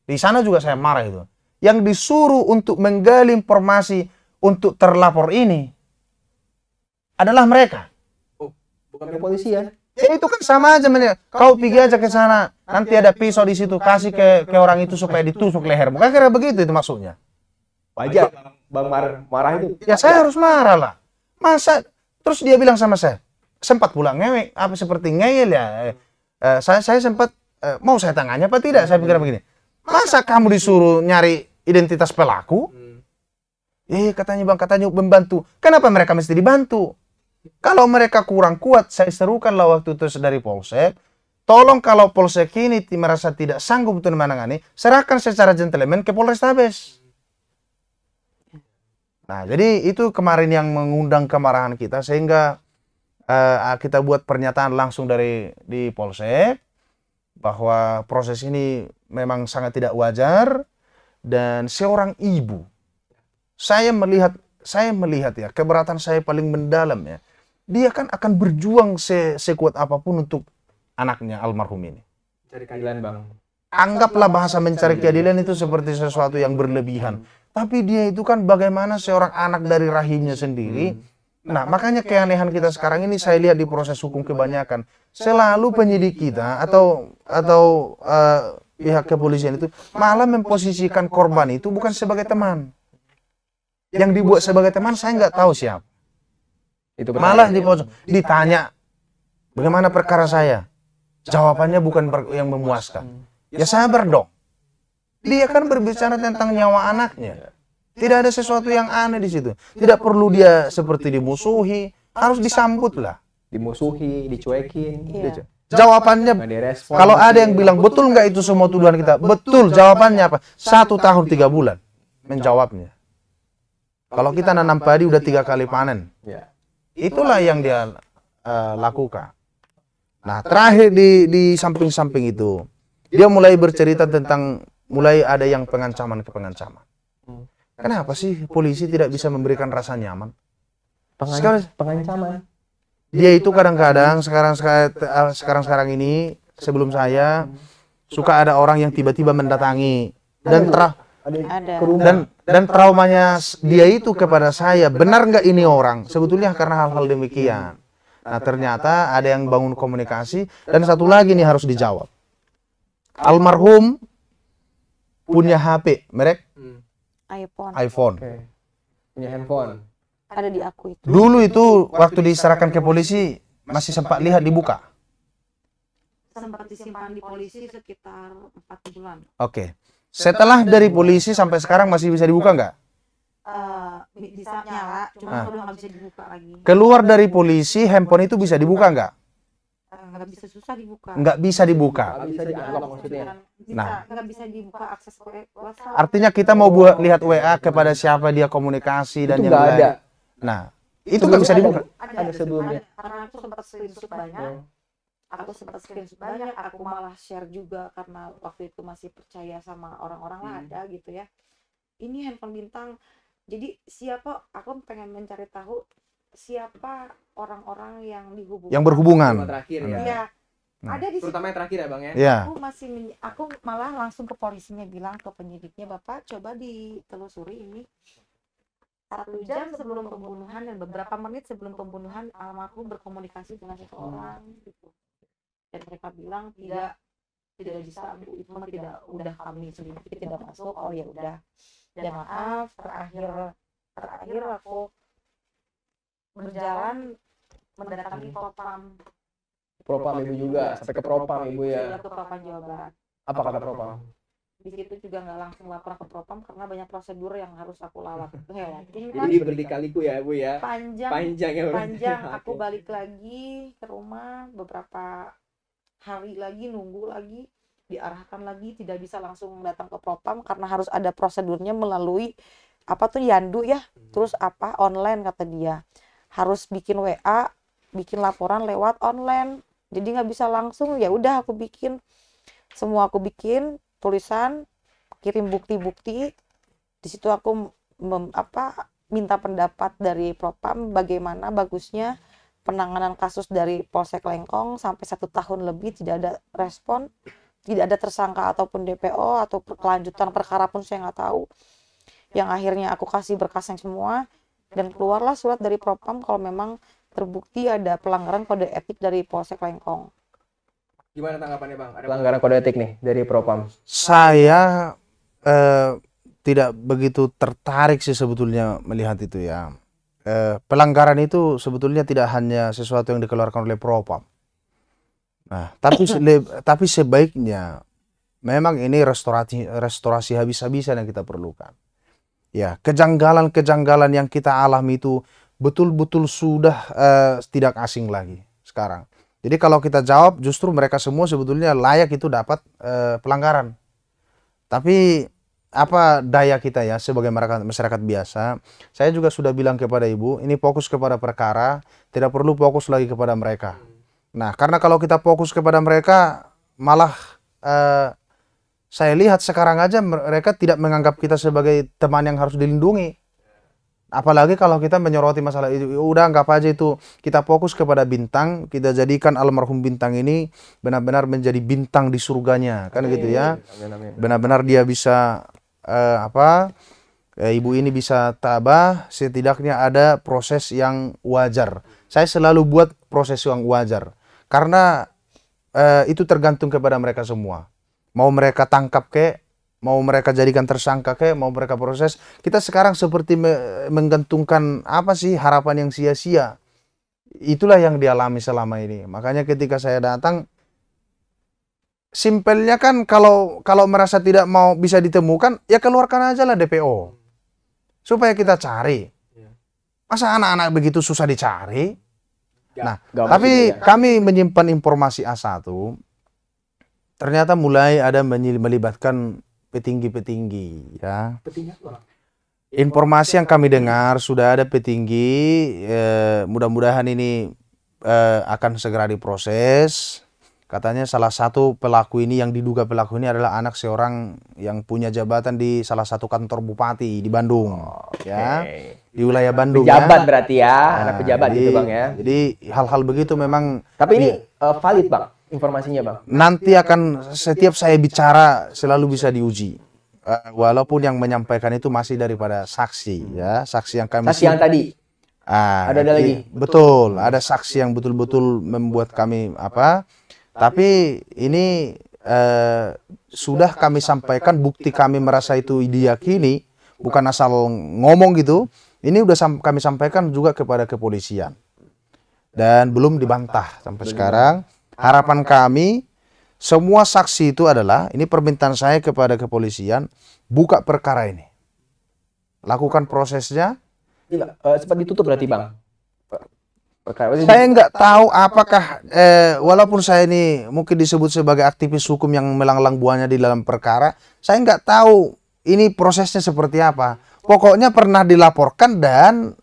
Di sana juga saya marah itu. Yang disuruh untuk menggali informasi untuk terlapor ini adalah mereka. Oh, bukan polisi ya? ya? Ya itu kan sama aja ya. kau, Kau pergi aja ke sana, nanti ada pisau di situ, kasih ke ke orang itu supaya ditusuk leher. Bukan kira begitu itu maksudnya. Wajar, Bang Mar marah itu. Ya saya harus marah lah. Masa terus dia bilang sama saya, sempat pulang ngewek apa seperti ngeyel ya. Eh, eh saya saya sempat eh, mau saya tangannya apa tidak? Saya pikir begini. Masa kamu disuruh nyari identitas pelaku? Eh katanya bang katanya membantu. Kenapa mereka mesti dibantu? Kalau mereka kurang kuat, saya serukanlah waktu itu dari polsek. Tolong kalau polsek ini merasa tidak sanggup untuk menangani, serahkan secara gentleman ke Polres Tabes. Nah, jadi itu kemarin yang mengundang kemarahan kita sehingga uh, kita buat pernyataan langsung dari di polsek bahwa proses ini memang sangat tidak wajar dan seorang ibu saya melihat saya melihat ya keberatan saya paling mendalam ya. Dia kan akan berjuang se sekuat apapun untuk anaknya almarhum ini. Cari keadilan bang. Anggaplah bahasa mencari keadilan itu seperti sesuatu yang berlebihan. Tapi dia itu kan bagaimana seorang anak dari rahimnya sendiri. Hmm. Nah, makanya keanehan kita sekarang ini saya lihat di proses hukum kebanyakan selalu penyidik kita atau atau uh, pihak kepolisian itu malah memposisikan korban itu bukan sebagai teman yang dibuat sebagai teman saya nggak tahu siapa. Itu malah di pojok ditanya bagaimana perkara saya. Jawabannya bukan yang memuaskan. Ya sabar dong. Dia kan berbicara tentang nyawa anaknya. Tidak ada sesuatu yang aneh di situ. Tidak perlu dia seperti dimusuhi, harus disambut lah. Dimusuhi, dicuekin. Iya. Jawabannya, kalau ada yang bilang betul nggak itu semua tuduhan kita, betul jawabannya apa? Satu tahun tiga bulan menjawabnya. Kalau kita nanam padi udah tiga kali panen. Ya. Itulah yang dia uh, lakukan. Nah, nah terakhir di di samping-samping itu, dia mulai bercerita tentang mulai ada yang pengancaman ke pengancaman. Hmm. Kenapa sih polisi tidak bisa memberikan rasa nyaman? Sekarang pengancaman. Dia itu kadang-kadang sekarang eh, sekarang sekarang ini sebelum saya hmm. suka ada orang yang tiba-tiba mendatangi dan terah ada, ada. dan dan traumanya dia itu kepada saya benar nggak ini orang sebetulnya karena hal-hal demikian nah, nah ternyata ada yang bangun komunikasi dan satu lagi nih harus dijawab almarhum punya HP merek hmm. iPhone iPhone okay. punya handphone ada di aku itu dulu itu waktu diserahkan ke polisi masih sempat lihat dibuka sempat disimpan di polisi sekitar empat bulan oke okay. Setelah dari polisi sampai sekarang masih bisa dibuka nggak? Uh, bisa nyala, cuma nah. udah nggak bisa dibuka lagi. Keluar dari polisi, handphone itu bisa dibuka nggak? Eh, nggak bisa susah dibuka nggak bisa dibuka nggak maksudnya nah nggak bisa dibuka akses WhatsApp artinya kita mau buat lihat WA kepada siapa dia komunikasi dan yang lain nah itu nggak bisa dibuka ada, ada sebelumnya karena aku sempat screenshot banyak oh aku sempat screenshot banyak aku malah share juga karena waktu itu masih percaya sama orang-orang lah hmm. ada gitu ya ini handphone bintang jadi siapa aku pengen mencari tahu siapa orang-orang yang dihubungi yang berhubungan terakhir ya, ya. Nah. ada di terutama yang terakhir ya bang ya, ya. aku masih aku malah langsung ke polisinya bilang ke penyidiknya bapak coba ditelusuri ini satu jam sebelum pembunuhan dan beberapa menit sebelum pembunuhan almarhum berkomunikasi dengan iya. seseorang gitu dan mereka bilang iya. tidak tidak bisa bu itu mah tidak udah kami selidiki tidak masuk oh ya udah dan maaf terakhir terakhir aku berjalan mendatangi hmm. propam propam ibu juga sampai ke propam ibu ya Sudah iya, ke propam jawa barat apa kata propam di situ juga nggak langsung lapor ke propam karena banyak prosedur yang harus aku lalati lewatin kan jadi berlikaliku ya ibu ya panjang panjang ya panjang aku balik lagi ke rumah beberapa hari lagi nunggu lagi diarahkan lagi tidak bisa langsung datang ke propam karena harus ada prosedurnya melalui apa tuh yandu ya hmm. terus apa online kata dia harus bikin WA bikin laporan lewat online jadi nggak bisa langsung ya udah aku bikin semua aku bikin tulisan kirim bukti-bukti di situ aku mem, apa minta pendapat dari propam bagaimana bagusnya penanganan kasus dari Polsek Lengkong sampai satu tahun lebih tidak ada respon, tidak ada tersangka ataupun DPO atau kelanjutan perkara pun saya nggak tahu. Yang akhirnya aku kasih berkas yang semua dan keluarlah surat dari Propam kalau memang terbukti ada pelanggaran kode etik dari Polsek Lengkong. Gimana tanggapannya Bang? Ada pelanggaran kode etik nih dari Propam? Saya eh, tidak begitu tertarik sih sebetulnya melihat itu ya eh, pelanggaran itu sebetulnya tidak hanya sesuatu yang dikeluarkan oleh Propam. Nah, tapi tapi sebaiknya memang ini restorasi restorasi habis-habisan yang kita perlukan. Ya, kejanggalan-kejanggalan yang kita alami itu betul-betul sudah eh, tidak asing lagi sekarang. Jadi kalau kita jawab justru mereka semua sebetulnya layak itu dapat eh, pelanggaran. Tapi apa daya kita ya sebagai masyarakat, masyarakat biasa. Saya juga sudah bilang kepada Ibu, ini fokus kepada perkara, tidak perlu fokus lagi kepada mereka. Nah, karena kalau kita fokus kepada mereka, malah eh, saya lihat sekarang aja mereka tidak menganggap kita sebagai teman yang harus dilindungi. Apalagi kalau kita menyoroti masalah itu, udah anggap aja itu kita fokus kepada bintang, kita jadikan almarhum bintang ini benar-benar menjadi bintang di surganya, kan amin, gitu ya. Benar-benar dia bisa eh, apa eh, ibu ini bisa tabah setidaknya ada proses yang wajar. Saya selalu buat proses yang wajar karena eh, itu tergantung kepada mereka semua. Mau mereka tangkap ke, mau mereka jadikan tersangka ke, mau mereka proses. Kita sekarang seperti me menggantungkan apa sih harapan yang sia-sia. Itulah yang dialami selama ini. Makanya ketika saya datang simpelnya kan kalau kalau merasa tidak mau bisa ditemukan ya keluarkan aja lah DPO supaya kita cari iya. masa anak-anak begitu susah dicari ya, nah tapi ya. kami menyimpan informasi A1 ternyata mulai ada melibatkan petinggi-petinggi ya informasi yang kami dengar sudah ada petinggi eh, mudah-mudahan ini eh, akan segera diproses Katanya salah satu pelaku ini yang diduga pelaku ini adalah anak seorang yang punya jabatan di salah satu kantor bupati di Bandung, oh, okay. ya di wilayah Bandung. Pejabat ya. berarti ya, nah, anak pejabat gitu, jadi, gitu bang ya. Jadi hal-hal begitu memang. Tapi ini uh, valid bang informasinya bang. Nanti akan setiap saya bicara selalu bisa diuji eh, walaupun yang menyampaikan itu masih daripada saksi ya saksi yang kami saksi yang tadi ah, ada ada iya, lagi betul ada saksi yang betul-betul membuat kami apa tapi ini eh, sudah kami sampaikan bukti kami merasa itu diyakini, bukan asal ngomong gitu. Ini sudah kami sampaikan juga kepada kepolisian dan belum dibantah sampai sekarang. Harapan kami semua saksi itu adalah ini permintaan saya kepada kepolisian buka perkara ini, lakukan prosesnya. Tidak, uh, eh, sempat ditutup berarti bang. Saya nggak tahu apakah eh, walaupun saya ini mungkin disebut sebagai aktivis hukum yang melanglang buahnya di dalam perkara, saya nggak tahu ini prosesnya seperti apa. Pokoknya pernah dilaporkan dan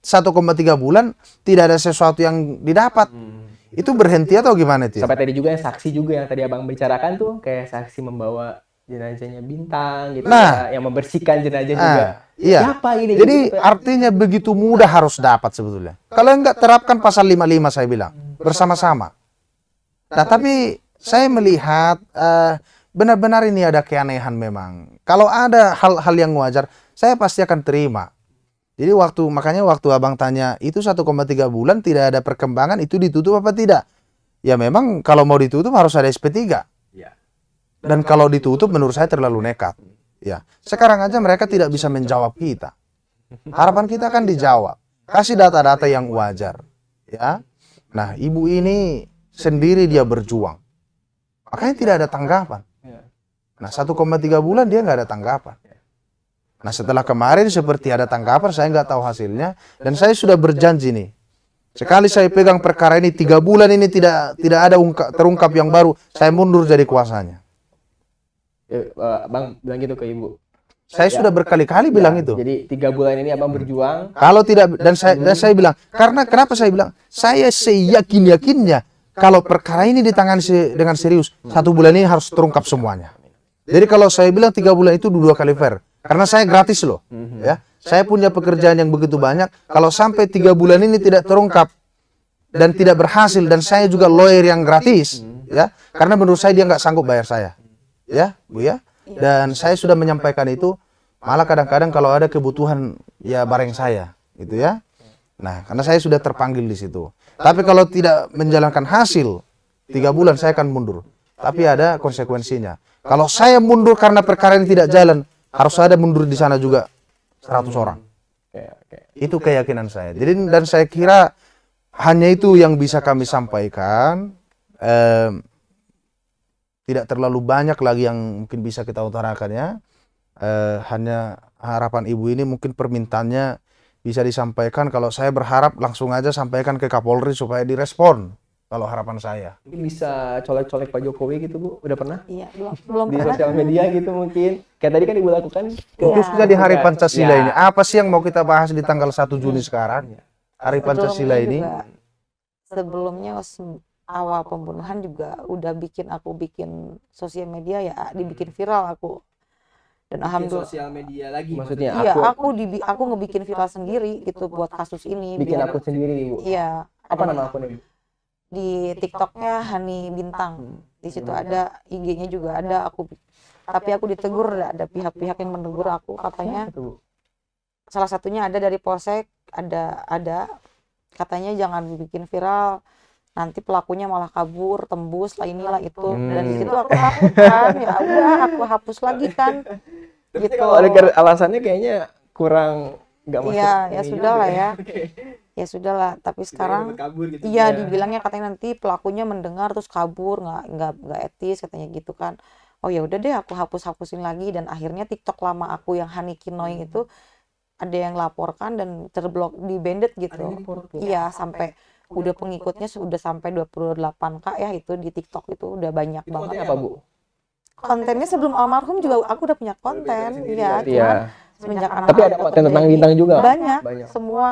1,3 bulan tidak ada sesuatu yang didapat. Hmm. Itu berhenti atau gimana itu? Sampai tadi juga yang saksi juga yang tadi Abang bicarakan tuh kayak saksi membawa jenazahnya bintang gitu nah, ya, yang membersihkan jenazah nah, juga. Ah, iya. Siapa ini? Jadi gitu. artinya begitu mudah harus dapat sebetulnya. Kalau enggak terapkan pasal 55 saya bilang hmm. bersama-sama. Nah, nah tapi saya melihat benar eh, benar-benar ini ada keanehan memang. Kalau ada hal-hal yang wajar, saya pasti akan terima. Jadi waktu makanya waktu Abang tanya itu 1,3 bulan tidak ada perkembangan itu ditutup apa tidak? Ya memang kalau mau ditutup harus ada SP3 dan kalau ditutup menurut saya terlalu nekat. Ya. Sekarang aja mereka tidak bisa menjawab kita. Harapan kita kan dijawab. Kasih data-data yang wajar. Ya. Nah, ibu ini sendiri dia berjuang. Makanya tidak ada tanggapan. Nah, 1,3 bulan dia nggak ada tanggapan. Nah, setelah kemarin seperti ada tanggapan, saya nggak tahu hasilnya. Dan saya sudah berjanji nih, Sekali saya pegang perkara ini tiga bulan ini tidak tidak ada terungkap yang baru, saya mundur jadi kuasanya abang eh, eh, bilang gitu ke ibu saya ya. sudah berkali-kali bilang ya, itu. Jadi tiga bulan ini abang berjuang. Kalau tidak dan saya dan saya bilang karena kenapa saya bilang saya seyakin yakinnya kalau perkara ini ditangani se, dengan serius satu bulan ini harus terungkap semuanya. Jadi kalau saya bilang tiga bulan itu dua kali fair karena saya gratis loh ya. Saya punya pekerjaan yang begitu banyak. Kalau sampai tiga bulan ini tidak terungkap dan tidak berhasil dan saya juga lawyer yang gratis ya karena menurut saya dia nggak sanggup bayar saya ya Bu ya. Dan saya sudah menyampaikan itu, malah kadang-kadang kalau ada kebutuhan ya bareng saya, gitu ya. Nah, karena saya sudah terpanggil di situ. Tapi kalau tidak menjalankan hasil, tiga bulan saya akan mundur. Tapi ada konsekuensinya. Kalau saya mundur karena perkara ini tidak jalan, harus ada mundur di sana juga 100 orang. Itu keyakinan saya. Jadi dan saya kira hanya itu yang bisa kami sampaikan. Eh, tidak terlalu banyak lagi yang mungkin bisa kita utarakan ya. Eh, hanya harapan ibu ini mungkin permintaannya bisa disampaikan. Kalau saya berharap langsung aja sampaikan ke Kapolri supaya direspon. Kalau harapan saya. Mungkin bisa colek-colek Pak Jokowi gitu Bu, udah pernah? Iya, belum, Di sosial media gitu mungkin. Kayak tadi kan Ibu lakukan. Khususnya di Hari Pancasila ya. ini. Apa sih yang mau kita bahas di tanggal 1 Juni iya. sekarang? Hari Pancasila ini. Sebelumnya awal pembunuhan juga udah bikin aku bikin sosial media ya hmm. dibikin viral aku dan bikin alhamdulillah sosial media lagi maksudnya iya aku, aku di aku ngebikin viral sendiri gitu buat kasus ini bikin aku sendiri ibu iya apa nama aku nih di tiktoknya Hani Bintang hmm. di situ iya. ada IG-nya juga ada iya. aku tapi aku ditegur ada pihak-pihak yang menegur aku katanya salah satunya ada dari polsek ada ada katanya jangan bikin viral nanti pelakunya malah kabur tembus lah inilah nah, itu hmm. dan itu aku lakukan kan ya udah aku hapus lagi kan Tapi gitu kalau ada alasannya kayaknya kurang nggak masuk iya, ya ya sudah lah ya ya, ya sudah lah tapi sekarang kabur gitu iya ya. dibilangnya katanya nanti pelakunya mendengar terus kabur nggak nggak nggak etis katanya gitu kan oh ya udah deh aku hapus hapusin lagi dan akhirnya TikTok lama aku yang Kinoy hmm. itu ada yang laporkan dan terblok di banded gitu iya sampai, sampai udah pengikutnya sudah sampai 28 kak ya itu di TikTok itu udah banyak itu banget apa Bu? Kontennya sebelum almarhum juga aku udah punya konten iya, ya, ya. semenjak anak Tapi ada konten tentang bintang juga. Banyak, banyak. semua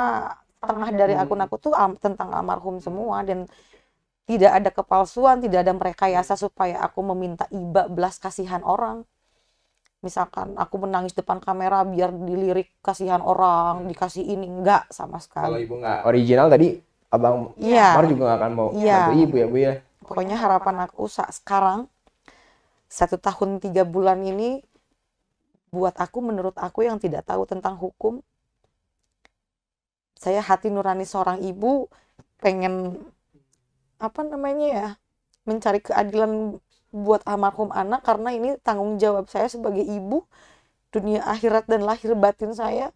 tengah dari akun hmm. aku tuh tentang almarhum semua dan tidak ada kepalsuan, tidak ada merekayasa supaya aku meminta iba belas kasihan orang. Misalkan aku menangis depan kamera biar dilirik kasihan orang, dikasih ini enggak sama sekali. Kalau ibu enggak original tadi abang ya. Mar juga gak akan mau ya. ibu iya, ya bu ya pokoknya harapan aku saat sekarang satu tahun tiga bulan ini buat aku menurut aku yang tidak tahu tentang hukum saya hati nurani seorang ibu pengen apa namanya ya mencari keadilan buat almarhum anak karena ini tanggung jawab saya sebagai ibu dunia akhirat dan lahir batin saya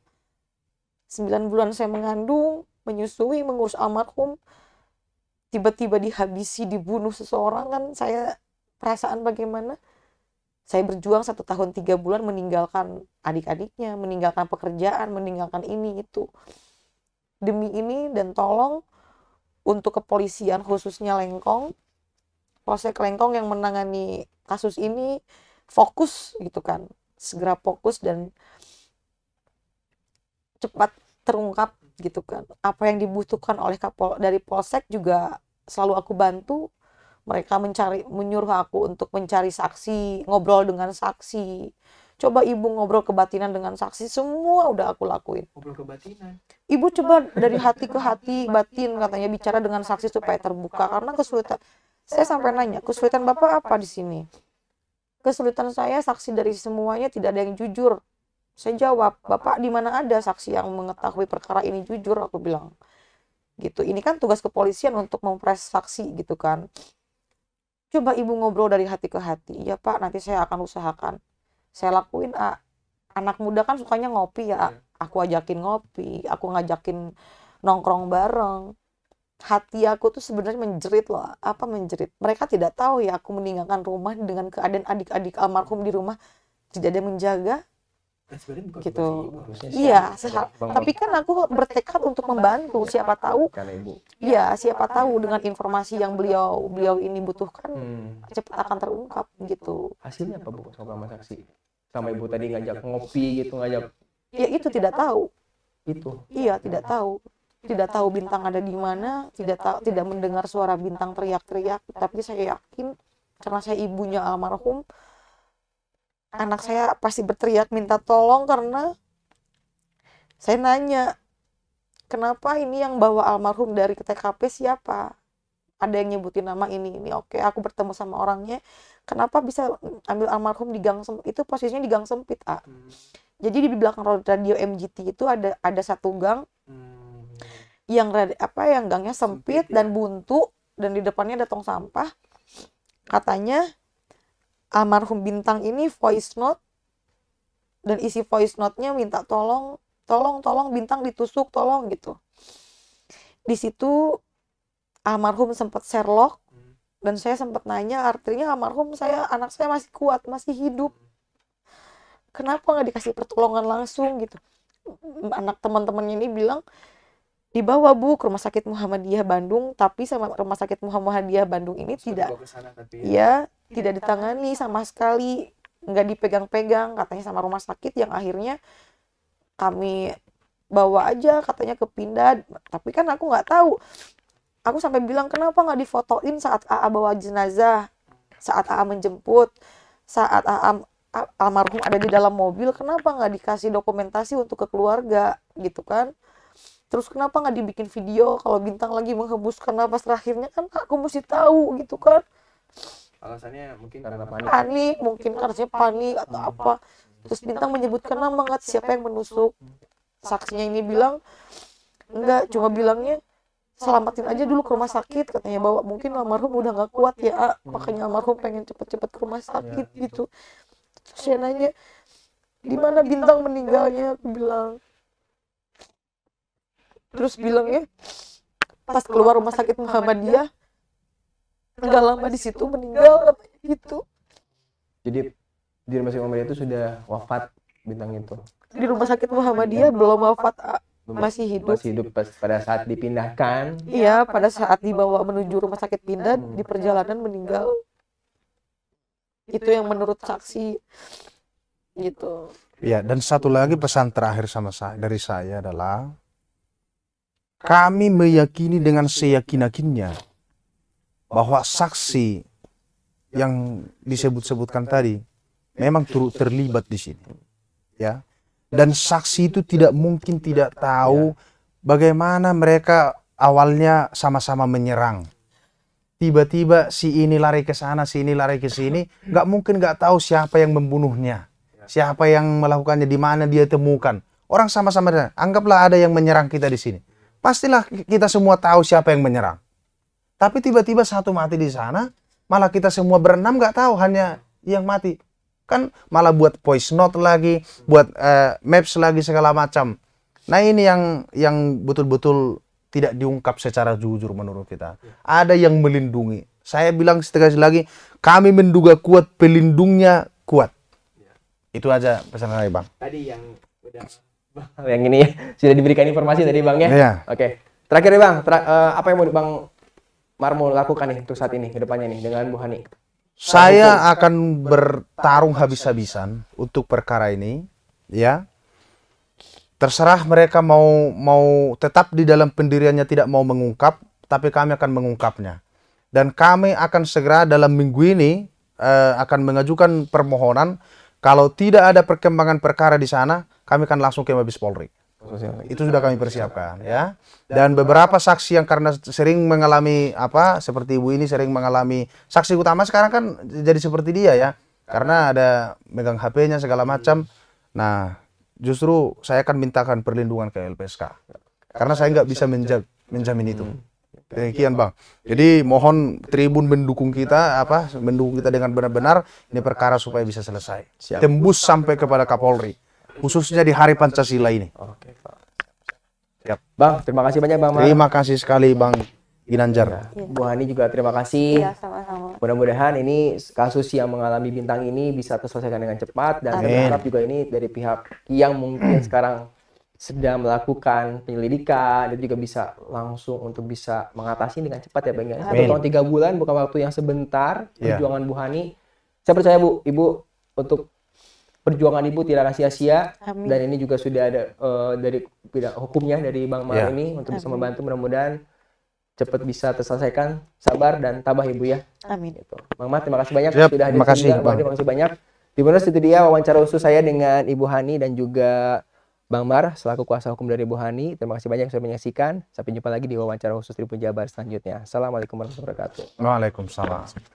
9 bulan saya mengandung menyusui mengurus almarhum tiba-tiba dihabisi dibunuh seseorang kan saya perasaan bagaimana saya berjuang satu tahun tiga bulan meninggalkan adik-adiknya, meninggalkan pekerjaan, meninggalkan ini itu. Demi ini dan tolong untuk kepolisian khususnya Lengkong, Polsek Lengkong yang menangani kasus ini fokus gitu kan, segera fokus dan cepat terungkap gitu kan apa yang dibutuhkan oleh kapol dari polsek juga selalu aku bantu mereka mencari menyuruh aku untuk mencari saksi ngobrol dengan saksi coba ibu ngobrol kebatinan dengan saksi semua udah aku lakuin ngobrol kebatinan ibu coba dari hati ke hati batin katanya bicara dengan saksi supaya terbuka karena kesulitan saya sampai nanya kesulitan bapak apa di sini kesulitan saya saksi dari semuanya tidak ada yang jujur saya jawab bapak di mana ada saksi yang mengetahui perkara ini jujur aku bilang gitu ini kan tugas kepolisian untuk mempres saksi gitu kan coba ibu ngobrol dari hati ke hati ya pak nanti saya akan usahakan saya lakuin A. Ah, anak muda kan sukanya ngopi ya iya. aku ajakin ngopi aku ngajakin nongkrong bareng hati aku tuh sebenarnya menjerit loh apa menjerit mereka tidak tahu ya aku meninggalkan rumah dengan keadaan adik-adik almarhum di rumah tidak ada yang menjaga bukan gitu. Iya, sehat tapi kan aku bertekad untuk membantu siapa tahu. Iya, siapa tahu dengan informasi yang beliau beliau ini butuhkan hmm. cepat akan terungkap gitu. Hasilnya apa Bu sama saksi? Sama Ibu tadi ngajak ngopi gitu, ngajak Ya itu tidak tahu. Itu. Iya, tidak tahu. Tidak tahu bintang ada di mana, tidak tahu tidak mendengar suara bintang teriak-teriak, tapi saya yakin karena saya ibunya almarhum, anak saya pasti berteriak minta tolong karena saya nanya kenapa ini yang bawa almarhum dari TKP siapa ada yang nyebutin nama ini ini oke aku bertemu sama orangnya kenapa bisa ambil almarhum di gang sempit itu posisinya di gang sempit ah hmm. jadi di belakang radio MGT itu ada ada satu gang hmm. yang apa yang gangnya sempit, sempit dan ya. buntu dan di depannya ada tong sampah katanya almarhum bintang ini voice note dan isi voice note-nya minta tolong tolong tolong bintang ditusuk tolong gitu di situ almarhum sempat Sherlock hmm. dan saya sempat nanya artinya almarhum saya anak saya masih kuat masih hidup kenapa nggak dikasih pertolongan langsung gitu anak teman-temannya ini bilang dibawa bu ke rumah sakit Muhammadiyah Bandung tapi sama rumah sakit Muhammadiyah Bandung ini Sudah tidak ya. ya tidak ditangani sama sekali nggak dipegang-pegang katanya sama rumah sakit yang akhirnya kami bawa aja katanya ke pindah tapi kan aku nggak tahu aku sampai bilang kenapa nggak difotoin saat AA bawa jenazah saat AA menjemput saat AA almarhum ada di dalam mobil kenapa nggak dikasih dokumentasi untuk ke keluarga gitu kan terus kenapa nggak dibikin video kalau bintang lagi menghembuskan napas terakhirnya kan aku mesti tahu gitu kan alasannya mungkin karena panik panik mungkin karena panik atau hmm. apa terus bintang menyebutkan nama nggak siapa yang menusuk saksinya ini bilang enggak cuma bilangnya selamatin aja dulu ke rumah sakit katanya bawa mungkin almarhum udah nggak kuat ya hmm. makanya almarhum pengen cepet-cepet ke rumah sakit ya. gitu, gitu. terus saya nanya di mana bintang meninggalnya aku bilang terus bilangnya pas keluar rumah sakit Muhammadiyah nggak lama di situ meninggal gitu jadi di rumah sakit Muhammadiyah itu sudah wafat bintang itu di rumah sakit Muhammadiyah belum wafat masih hidup masih hidup pas, pada saat dipindahkan iya, iya pada saat dibawa menuju rumah sakit pindah hmm. di perjalanan meninggal itu yang menurut saksi gitu ya dan satu lagi pesan terakhir sama saya dari saya adalah kami meyakini dengan seyakin-yakinnya bahwa saksi yang disebut-sebutkan tadi memang turut terlibat di sini. Ya. Dan saksi itu tidak mungkin tidak tahu bagaimana mereka awalnya sama-sama menyerang. Tiba-tiba si ini lari ke sana, si ini lari ke sini, nggak mungkin nggak tahu siapa yang membunuhnya, siapa yang melakukannya, di mana dia temukan. Orang sama-sama, anggaplah ada yang menyerang kita di sini. Pastilah kita semua tahu siapa yang menyerang. Tapi tiba-tiba satu mati di sana, malah kita semua berenam nggak tahu hanya yang mati. Kan malah buat voice note lagi, buat uh, maps lagi segala macam. Nah ini yang yang betul-betul tidak diungkap secara jujur menurut kita. Ada yang melindungi. Saya bilang sekali lagi, kami menduga kuat pelindungnya kuat. Itu aja pesan dari bang. Tadi yang yang ini ya, sudah diberikan informasi dari bang ya. Iya. Oke. Terakhir nih bang, uh, apa yang mau bang Marmo lakukan nih untuk saat ini ke depannya nih dengan Bu Hani? Saya akan bertarung habis-habisan untuk perkara ini, ya. Terserah mereka mau mau tetap di dalam pendiriannya tidak mau mengungkap, tapi kami akan mengungkapnya. Dan kami akan segera dalam minggu ini eh, akan mengajukan permohonan. Kalau tidak ada perkembangan perkara di sana, kami akan langsung ke Mabes Polri. Itu sudah kami persiapkan ya. Dan beberapa saksi yang karena sering mengalami apa seperti ibu ini sering mengalami saksi utama sekarang kan jadi seperti dia ya. Karena ada megang HP-nya segala macam. Nah, justru saya akan mintakan perlindungan ke LPSK. Karena saya nggak bisa menjag, menjamin itu. Demikian Bang. Jadi mohon Tribun mendukung kita apa mendukung kita dengan benar-benar ini perkara supaya bisa selesai. Tembus sampai kepada Kapolri khususnya di hari Pancasila ini. Oke, Pak. Siap. Bang, terima kasih banyak Bang. Terima kasih sekali Bang Ginanjar. Ya. Bu Hani juga terima kasih. Iya, sama-sama. Mudah-mudahan ini kasus yang mengalami bintang ini bisa terselesaikan dengan cepat dan berharap juga ini dari pihak yang mungkin sekarang sedang melakukan penyelidikan dan juga bisa langsung untuk bisa mengatasi dengan cepat ya Bang. Satu ya. tahun tiga bulan bukan waktu yang sebentar. Iya. Perjuangan yeah. Bu Hani. Saya percaya Bu, Ibu untuk perjuangan ibu tidaklah sia-sia dan ini juga sudah ada uh, dari hukumnya dari Bang Mar ya. ini untuk Amin. bisa membantu mudah-mudahan cepat bisa terselesaikan sabar dan tabah ibu ya, ya Amin gitu. Bang Mar terima kasih banyak Siap, sudah terima kasih Bang. terima kasih banyak di mana itu dia wawancara khusus saya dengan Ibu Hani dan juga Bang Mar selaku kuasa hukum dari Ibu Hani terima kasih banyak sudah menyaksikan sampai jumpa lagi di wawancara khusus Tribun Jabar selanjutnya Assalamualaikum warahmatullahi wabarakatuh Waalaikumsalam